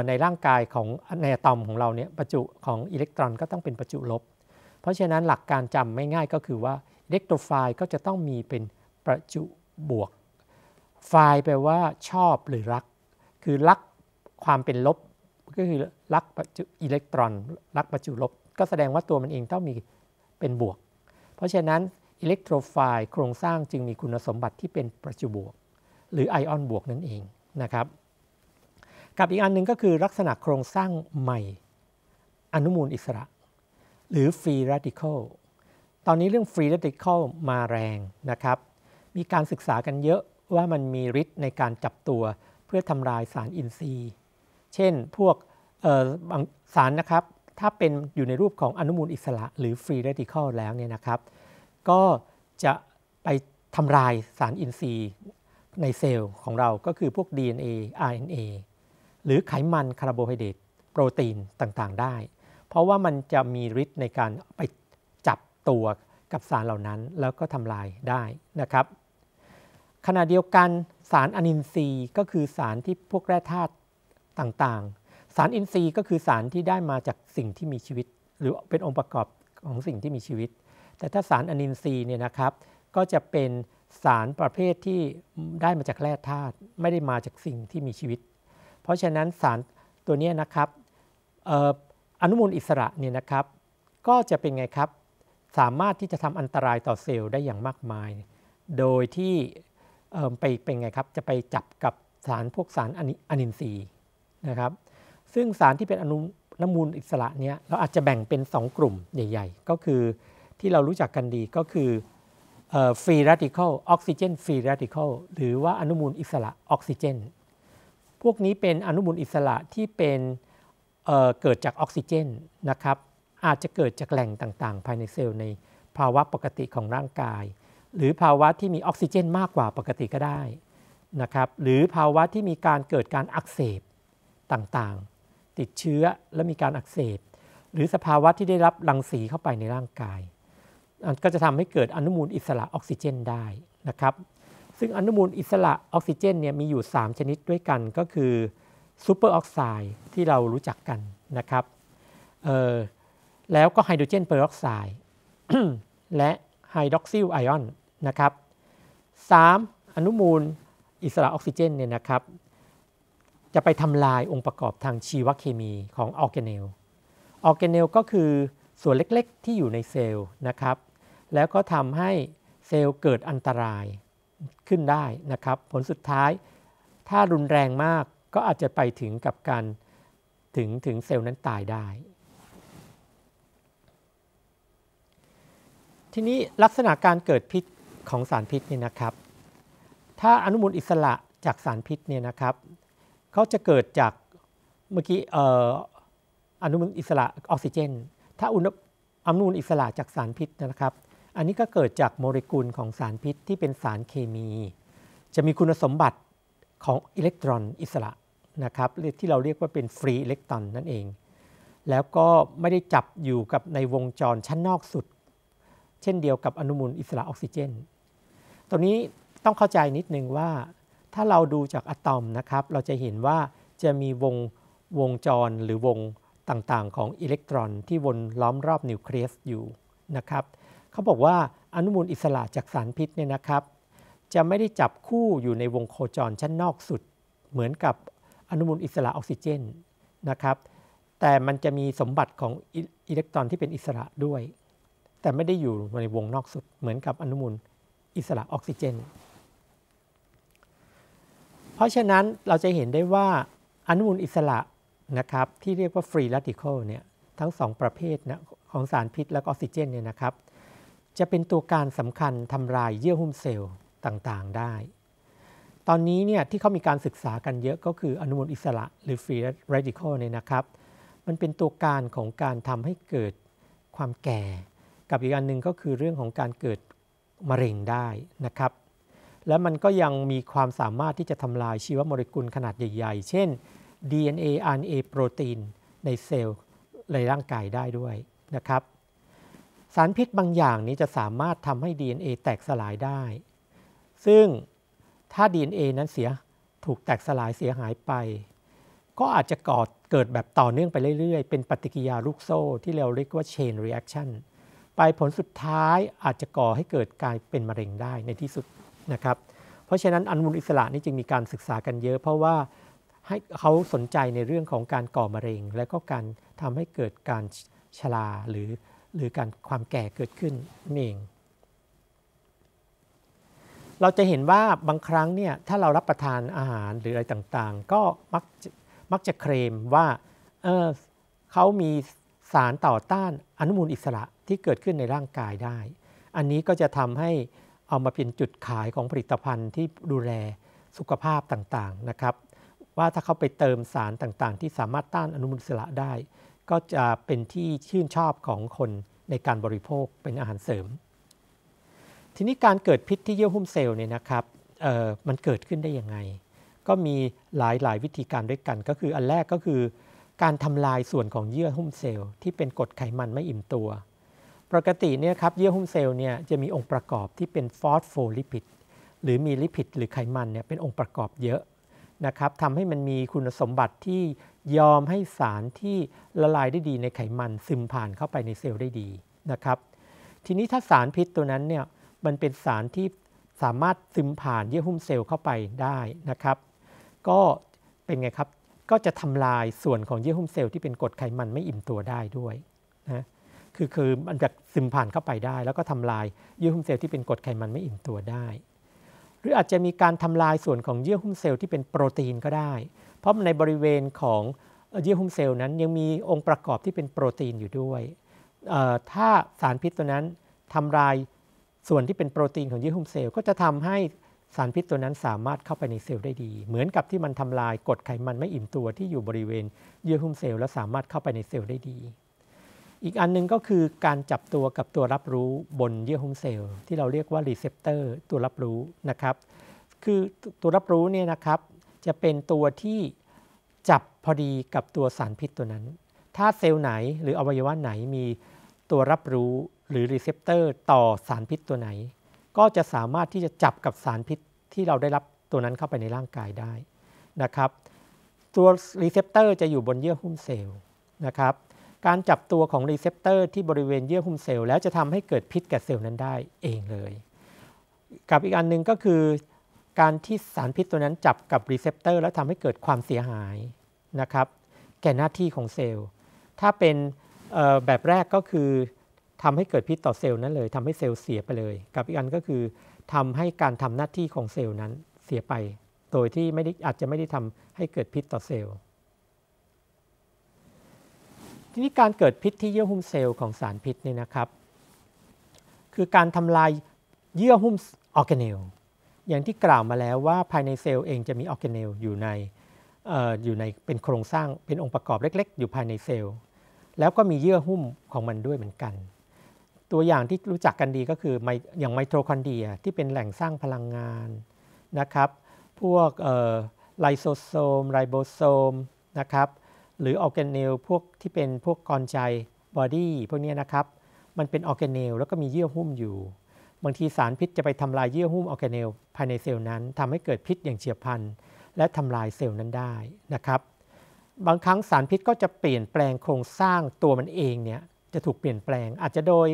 ในร่างกายของในอะตอมของเราเนี่ยประจุของอิเล็กตรอนก็ต้องเป็นประจุลบ เพราะฉะนั้นหลักการจำไม่ง่ายก็คือว่าอิเล็กโทรไฟล์ ก็จะต้องมีเป็นประจุบวกไฟายแปลว่าชอบหรือรัก คือรักความเป็นลบ ก็คือรักประจุอิเล็กตรอนรักประจุลบ ก็แสดงว่าตัวมันเอง ต้องมีเป็นบวก เพราะฉะนั้นอิเล็กโทรไฟล์โครงสร้างจึงมีคุณสมบัติที่เป็นประจุบวก หรือไอออนบวกนั่นเองนะครับ กับอีกอันนึงก็คือลักษณะโครงสร้างใหม่ อนุมูลอิสระ หรือฟรีร r ิคอล ตอนนี้เรื่องฟรีร r ิคอลมาแรงนะครับ มีการศึกษากันเยอะว่ามันมีฤทธิ์ในการจับตัวเพื่อทำลายสารอินทรีย์ เช่นพวกสารนะครับ ถ้าเป็นอยู่ในรูปของอนุมูลอิสระหรือฟรีเรดิคอลแล้วเนี่ยนะครับ ก็จะไปทำลายสารอินทรีย์ ในเซลล์ของเราก็คือพวก DNA RNA หรือไขมันคาร์โบไฮเดรตโปรตีนต่างๆได้ เพราะว่ามันจะมีฤทธิ์ในการไปจับตัวกับสารเหล่านั้นแล้วก็ทำลายได้นะครับขณะเดียวกันสารอนินทรีย์ก็คือสารที่พวกแร่ธาตุต่างๆ สารอินทรีย์ก็คือสารที่ได้มาจากสิ่งที่มีชีวิต หรือเป็นองค์ประกอบของสิ่งที่มีชีวิต แต่ถ้าสารอนินทรีย์เนี่ยนะครับ ก็จะเป็นสารประเภทที่ได้มาจากแร่ธาตุไม่ได้มาจากสิ่งที่มีชีวิต เพราะฉะนั้นสารตัวนี้นะครับอนุมูลอิสระเนี่ยนะครับ ก็จะเป็นไงครับสามารถที่จะทำอันตรายต่อเซลล์ได้อย่างมากมาย โดยที่ไปเป็นไงครับ จะไปจับกับสารพวกสารอนินทรีย์นะครับ ซึ่งสารที่เป็นอนุน้ำมูลอิสระเนี่ย เราอาจจะแบ่งเป็น 2 กลุ่มใหญ่ๆ ก็คือที่เรารู้จักกันดีก็คือฟรีเรดิเคิลออกซิเจนฟรีเรดิเคิลหรือว่าอนุมูลอิสระออกซิเจน พวกนี้เป็นอนุมูลอิสระที่เป็นเเกิดจากออกซิเจนนะครับ อาจจะเกิดจากแหล่งต่างๆ ภายในเซลล์ในภาวะปกติของร่างกายหรือภาวะที่มีออกซิเจนมากกว่าปกติก็ได้นะครับหรือภาวะที่มีการเกิดการอักเสบต่าง ๆ ติดเชื้อและมีการอักเสบ หรือสภาวะที่ได้รับรังสีเข้าไปในร่างกาย ก็จะทำให้เกิดอนุมูลอิสระออกซิเจนได้นะครับ ซึ่งอนุมูลอิสระออกซิเจนเนี่ยมีอยู่ 3 ชนิดด้วยกัน ก็คือซูเปอร์ออกไซด์ที่เรารู้จักกันนะครับแล้วก็ไฮโดรเจนเปอร์ออกไซด์และไฮดรอกซิลไอออนนะครับ 3. อนุมูลอิสระออกซิเจนเนี่ยนะครับจะไปทำลายองค์ประกอบทางชีวเคมีของออร์แกเนล ออร์แกเนลก็คือส่วนเล็กๆที่อยู่ในเซลล์นะครับแล้วก็ทำให้เซลล์เกิดอันตรายขึ้นได้นะครับผลสุดท้ายถ้ารุนแรงมากก็อาจจะไปถึงกับการถึงถึงเซลล์นั้นตายได้ ทีนี้ลักษณะการเกิดพิษของสารพิษเนี่ยนะครับ ถ้าอนุมูล อิสระจากสารพิษเนี่ยนะครับ เขาจะเกิดจากเมื่อกี้อนุมูลอิสระออกซิเจน ถ้าอุณอนุมูลอิสระจากสารพิษนะครับ อันนี้ก็เกิดจากโมเลกุลของสารพิษที่เป็นสารเคมี จะมีคุณสมบัติของอิเล็กตรอนอิสระนะครับ ที่เราเรียกว่าเป็นฟรีอิเล็กตรอนนั่นเอง แล้วก็ไม่ได้จับอยู่กับในวงจรชั้นนอกสุด เช่นเดียวกับอนุมูลอิสระออกซิเจนตรงนี้ต้องเข้าใจนิดนึงว่า ถ้าเราดูจากอะตอมนะครับ เราจะเห็นว่าจะมีวงวงจรหรือวงต่างๆ ของอิเล็กตรอนที่วนล้อมรอบนิวเคลียสอยู่นะครับ เขาบอกว่าอนุมูลอิสระจากสารพิษเนี่ยนะครับ จะไม่ได้จับคู่อยู่ในวงโคจรชั้นนอกสุด เหมือนกับอนุมูลอิสระออกซิเจนนะครับ แต่มันจะมีสมบัติของอิเล็กตรอนที่เป็นอิสระด้วย แต่ไม่ได้อยู่ในวงนอกสุดเหมือนกับอนุมูลอิสระ ออกซิเจน เพราะฉะนั้นเราจะเห็นได้ว่าอนุมูลอิสระนะครับ ที่เรียกว่าฟรีแรดิเคิลเนี่ยทั้ง 2 ประเภทนะของสารพิษและออกซิเจนเนี่ยนะครับ จะเป็นตัวการสำคัญทำลายเยื่อหุ้มเซลล์ต่างๆได้ ตอนนี้เนี่ยที่เขามีการศึกษากันเยอะก็คืออนุมูลอิสระหรือฟรีเรดิคอลเนี่ยนะครับ มันเป็นตัวการของการทำให้เกิดความแก่กับอีกอันหนึ่งก็คือเรื่องของการเกิดมะเร็งได้นะครับ และมันก็ยังมีความสามารถที่จะทำลายชีวโมเลกุลขนาดใหญ่ๆ เช่น DNA RNA โปรตีนในเซลล์ในร่างกายได้ด้วยนะครับ สารพิษบางอย่างนี้จะสามารถทำให้ DNA แตกสลายได้ ซึ่งถ้า DNA นั้นเสียถูกแตกสลายเสียหายไป ก็อาจจะก่อเกิดแบบต่อเนื่องไปเรื่อยๆ เป็นปฏิกิริยาลูกโซ่ที่เราเรียกว่า chain reaction ปลายผลสุดท้ายอาจจะก่อให้เกิดการเป็นมะเร็งได้ในที่สุดนะครับ เพราะฉะนั้นอนุมูลอิสระนี่จึงมีการศึกษากันเยอะ เพราะว่า ให้เขาสนใจในเรื่องของการก่อมะเร็ง และก็การทำให้เกิดการชราหรือหรือการความแก่เกิดขึ้นนั่นเอง เราจะเห็นว่าบางครั้งเนี่ยถ้าเรารับประทานอาหารหรืออะไรต่างๆ ก็มักมักจะเคลมว่า เออเขามีสารต่อต้านอนุมูลอิสระที่เกิดขึ้นในร่างกายได้ อันนี้ก็จะทำให้เอามาเป็นจุดขายของผลิตภัณฑ์ที่ดูแลสุขภาพต่างๆนะครับ ว่าถ้าเขาไปเติมสารต่างๆ ที่สามารถต้านอนุมูลอิสระได้ ก็จะเป็นที่ชื่นชอบของคนในการบริโภคเป็นอาหารเสริม ทีนี้การเกิดพิษที่เยื่อหุ้มเซลล์เนี่ยนะครับ มันเกิดขึ้นได้ยังไง ก็มีหลายๆ วิธีการด้วยกัน ก็คืออันแรกก็คือการทำลายส่วนของเยื่อหุ้มเซลล์ที่เป็นกรดไขมันไม่อิ่มตัวปกติเนี่ยครับเยื่อหุ้มเซลล์เนี่ยจะมีองค์ประกอบที่เป็นฟอสโฟลิปิดหรือมีลิปิดหรือไขมันเนี่ยเป็นองค์ประกอบเยอะนะครับทำให้มันมีคุณสมบัติที่ยอมให้สารที่ละลายได้ดีในไขมัน ซึมผ่านเข้าไปในเซลล์ได้ดีนะครับทีนี้ถ้าสารพิษตัวนั้นเนี่ยมันเป็นสารที่สามารถซึมผ่านเยื่อหุ้มเซลล์เข้าไปได้นะครับก็เป็นไงครับก็จะทำลายส่วนของเยื่อหุ้มเซลล์ที่เป็นกรดไขมันไม่อิ่มตัวได้ด้วยคือคือ มันจะซึมผ่านเข้าไปได้ แล้วก็ทำลายเยื่อหุ้มเซลล์ที่เป็นกรดไขมันไม่อิ่มตัวได้ หรืออาจจะมีการทำลายส่วนของเยื่อหุ้มเซลล์ที่เป็นโปรตีนก็ได้ เพราะในบริเวณของเยื่อหุ้มเซลล์นั้นยังมีองค์ประกอบที่เป็นโปรตีนอยู่ด้วย ถ้าสารพิษตัวนั้นทำลายส่วนที่เป็นโปรตีนของเยื่อหุ้มเซลล์ก็จะทำให้สารพิษตัวนั้นสามารถเข้าไปในเซลล์ได้ดี เหมือนกับที่มันทำลายกรดไขมันไม่อิ่มตัว ที่อยู่บริเวณเยื่อหุ้มเซลล์แล้วสามารถเข้าไปในเซลล์ได้ดีอีกอันนึงก็คือการจับตัวกับตัวรับรู้บนเยื่อหุ้มเซลล์ที่เราเรียกว่ารีเซพเตอร์ตัวรับรู้นะครับ คือตัวรับรู้เนี่ยนะครับจะเป็นตัวที่จับพอดีกับตัวสารพิษตัวนั้น ถ้าเซลล์ไหนหรืออวัยวะไหนมีตัวรับรู้หรือรีเซพเตอร์ต่อสารพิษตัวไหน ก็จะสามารถที่จะจับกับสารพิษที่เราได้รับตัวนั้นเข้าไปในร่างกายได้นะครับ ตัวรีเซพเตอร์จะอยู่บนเยื่อหุ้มเซลล์นะครับการจับตัวของรีเซพเตอร์ที่บริเวณเยื่อหุ้มเซลล์แล้วจะทำให้เกิดพิษแก่เซลล์นั้นได้เองเลย กับอีกอันนึงก็คือการที่สารพิษตัวนั้นจับกับรีเซพเตอร์แล้วทำให้เกิดความเสียหายนะครับ แก่หน้าที่ของเซลล์ ถ้าเป็นแบบแรกก็คือทำให้เกิดพิษต่อเซลล์นั้นเลยทำให้เซลล์เสียไปเลย กับอีกอันก็คือทำให้การทำหน้าที่ของเซลล์นั้นเสียไป โดยที่ไม่ได้อาจจะไม่ได้ทำให้เกิดพิษต่อเซลล์ทีนี้การเกิดพิษที่เยื่อหุ้มเซลล์ของสารพิษนี่นะครับ คือการทำลายเยื่อหุ้มออร์แกเนลอย่างที่กล่าวมาแล้วว่าภายในเซลล์เองจะมีออร์แกเนลอยู่ในอยู่ในเป็นโครงสร้างเป็นองค์ประกอบเล็กๆอยู่ภายในเซลล์ แล้วก็มีเยื่อหุ้มของมันด้วยเหมือนกัน ตัวอย่างที่รู้จักกันดีก็คืออย่างไมโทคอนเดรีย ที่เป็นแหล่งสร้างพลังงานนะครับ พวกไลโซโซมไรโบโซมนะครับหรือออร์แกเนลพวกที่เป็นพวกกรใจบอดี้พวกนี้นะครับ มันเป็นออร์แกเนลแล้วก็มีเยื่อหุ้มอยู่ บางทีสารพิษจะไปทำลายเยื่อหุ้มออร์แกเนลภายในเซลล์นั้น ทำให้เกิดพิษอย่างเฉียบพลันและทำลายเซลล์นั้นได้นะครับ บางครั้งสารพิษก็จะเปลี่ยนแปลงโครงสร้างตัวมันเองเนี่ยจะถูกเปลี่ยนแปลง อาจจะโดย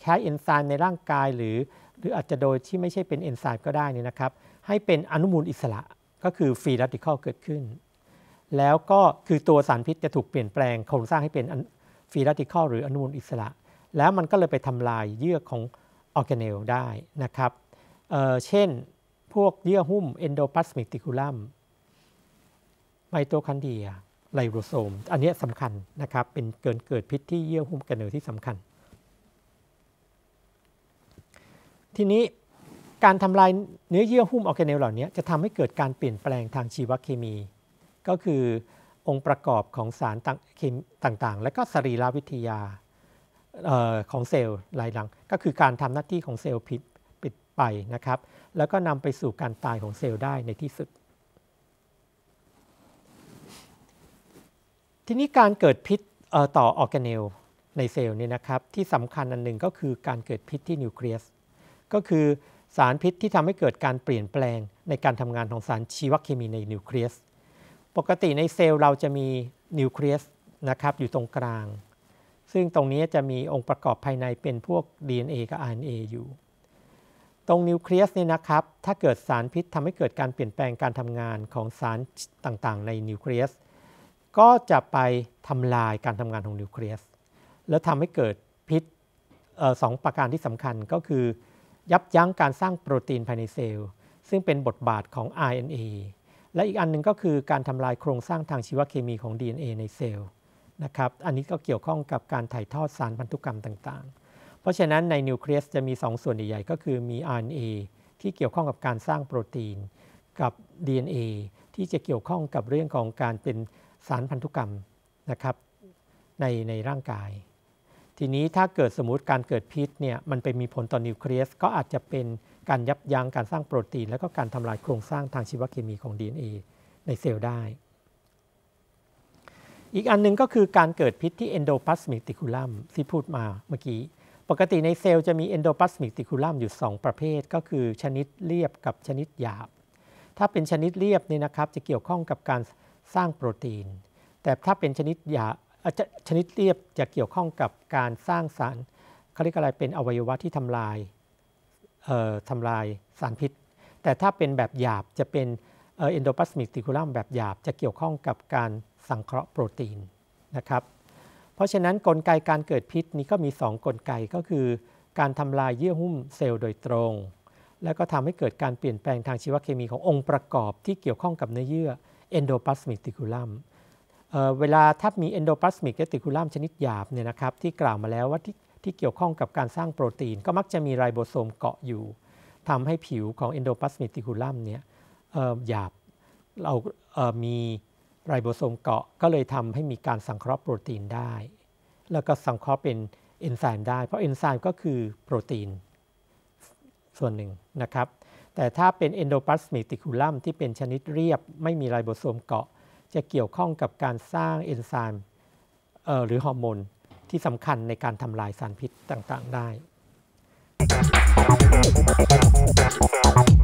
แค่เอนไซม์ในร่างกายหรือหรืออาจจะโดยที่ไม่ใช่เป็นเอนไซม์ก็ได้นี่นะครับให้เป็นอนุมูลอิสระก็คือฟรีรัดิคอลเกิดขึ้นแล้วก็คือตัวสารพิษจะถูกเปลี่ยนแปลงโครงสร้างให้เป็นฟีรัติคอลหรืออนุมูลอิสระ แล้วมันก็เลยไปทำลายเยื่อของออร์แกเนลได้นะครับเเช่นพวกเยื่อหุ้มเอนโดพลาสมิกติคูลัมไมโตคอนเดียไลโบโซมอันนี้สำคัญนะครับ เป็นเกินเกิดพิษที่เยื่อหุ้มกันเนลที่สำคัญ ทีนี้การทำลายเนื้อเยื่อหุ้มออร์แกเนลเหล่านี้จะทำให้เกิดการเปลี่ยนแปลงทางชีวเคมีก็คือองค์ประกอบของสารต่างๆ และก็สรีรวิทยาของเซลล์ลายลัง ก็คือการทำหน้าที่ของเซลล์ผิดปิดไปนะครับ แล้วก็นำไปสู่การตายของเซลล์ได้ในที่สุด ทีนี้การเกิดพิษต่อออร์แกเนลในเซลล์นี่นะครับ ที่สำคัญอันหนึ่งก็คือการเกิดพิษที่นิวเคลียส ก็คือสารพิษที่ทำให้เกิดการเปลี่ยนแปลงในการทำงานของสารชีวเคมีในนิวเคลียสปกติในเซลล์เราจะมีนิวเคลียสนะครับ อยู่ตรงกลาง ซึ่งตรงนี้จะมีองค์ประกอบภายในเป็นพวก DNA กับ RNA อยู่ ตรงนิวเคลียสเนี่ยนะครับ ถ้าเกิดสารพิษทำให้เกิดการเปลี่ยนแปลงการทำงานของสารต่างๆ ในนิวเคลียสก็จะไปทำลายการทำงานของนิวเคลียสแล้วทำให้เกิดพิษสองประการที่สำคัญก็คือ ยับยั้งการสร้างโปรตีนภายในเซลล์ซึ่งเป็นบทบาทของ RNA และอีกอันหนึ่งก็คือการทำลายโครงสร้างทางชีวเคมีของ DNA ในเซลล์นะครับอันนี้ก็เกี่ยวข้องกับการถ่ายทอดสารพันธุกรรมต่าง ๆ เพราะฉะนั้นในนิวเคลียสจะมี 2 ส่วนใหญ่ๆก็คือมี RNA ที่เกี่ยวข้องกับการสร้างโปรตีนกับ DNA ที่จะเกี่ยวข้องกับเรื่องของการเป็นสารพันธุกรรมนะครับในในร่างกาย ทีนี้ถ้าเกิดสมมติการเกิดพิษเนี่ยมันไปมีผลต่อนิวเคลียสก็อาจจะเป็นการยับยั้งการสร้างโปรตีนและก็การทำลายโครงสร้างทางชีวเคมีของ DNA ในเซลล์ได้ อีกอันนึงก็คือการเกิดพิษที่ endoplasmic reticulum ที่พูดมาเมื่อกี้ ปกติในเซลล์จะมี endoplasmic reticulum อยู่2ประเภท ก็คือชนิดเรียบกับชนิดหยาบ ถ้าเป็นชนิดเรียบนี่นะครับจะเกี่ยวข้องกับการสร้างโปรตีน แต่ถ้าเป็นชนิดหยาชนิดเรียบจะเกี่ยวข้องกับการสร้างสารเขาเรียกอะไรเป็นอวัยวะที่ทำลายทำลายสารพิษ แต่ถ้าเป็นแบบหยาบจะเป็นเอนโดพลาสมิกติคูลัม แบบหยาบจะเกี่ยวข้องกับการสังเคราะห์โปรตีนนะครับ เพราะฉะนั้นนกลไกการเกิดพิษนี้ก็มี 2 กลไกก็คือการทำลายเยื่อหุ้มเซลล์โดยตรง แล้วก็ทำให้เกิดการเปลี่ยนแปลงทางชีวเคมีขององค์ประกอบที่เกี่ยวข้องกับเนื้อเยื่อเอนโดพลาสมิกติ c ูลัมเวลาถ้ามีเอนโดพลาสมิกติ c ูลัมชนิดหยาบเนี่ยนะครับที่กล่าวมาแล้วว่าที่ที่เกี่ยวข้องกับการสร้างโปรตีนก็มักจะมีไรโบโซมเกาะอยู่ทำให้ผิวของเอนโดพลาสมิติคูลัมเนี่ยหยาบ เรามีไรโบโซมเกาะก็เลยทำให้มีการสังเคราะห์โปรตีนได้ แล้วก็สังเคราะห์เป็นเอนไซม์ได้ เพราะเอนไซม์ก็คือโปรตีนส่วนหนึ่งนะครับ แต่ถ้าเป็นเอนโดพลาสมิติคูลัมที่เป็นชนิดเรียบไม่มีไรโบโซมเกาะ จะเกี่ยวข้องกับการสร้างเอนไซม์หรือฮอร์โมนที่สำคัญในการทำลายสารพิษต่างๆ ได้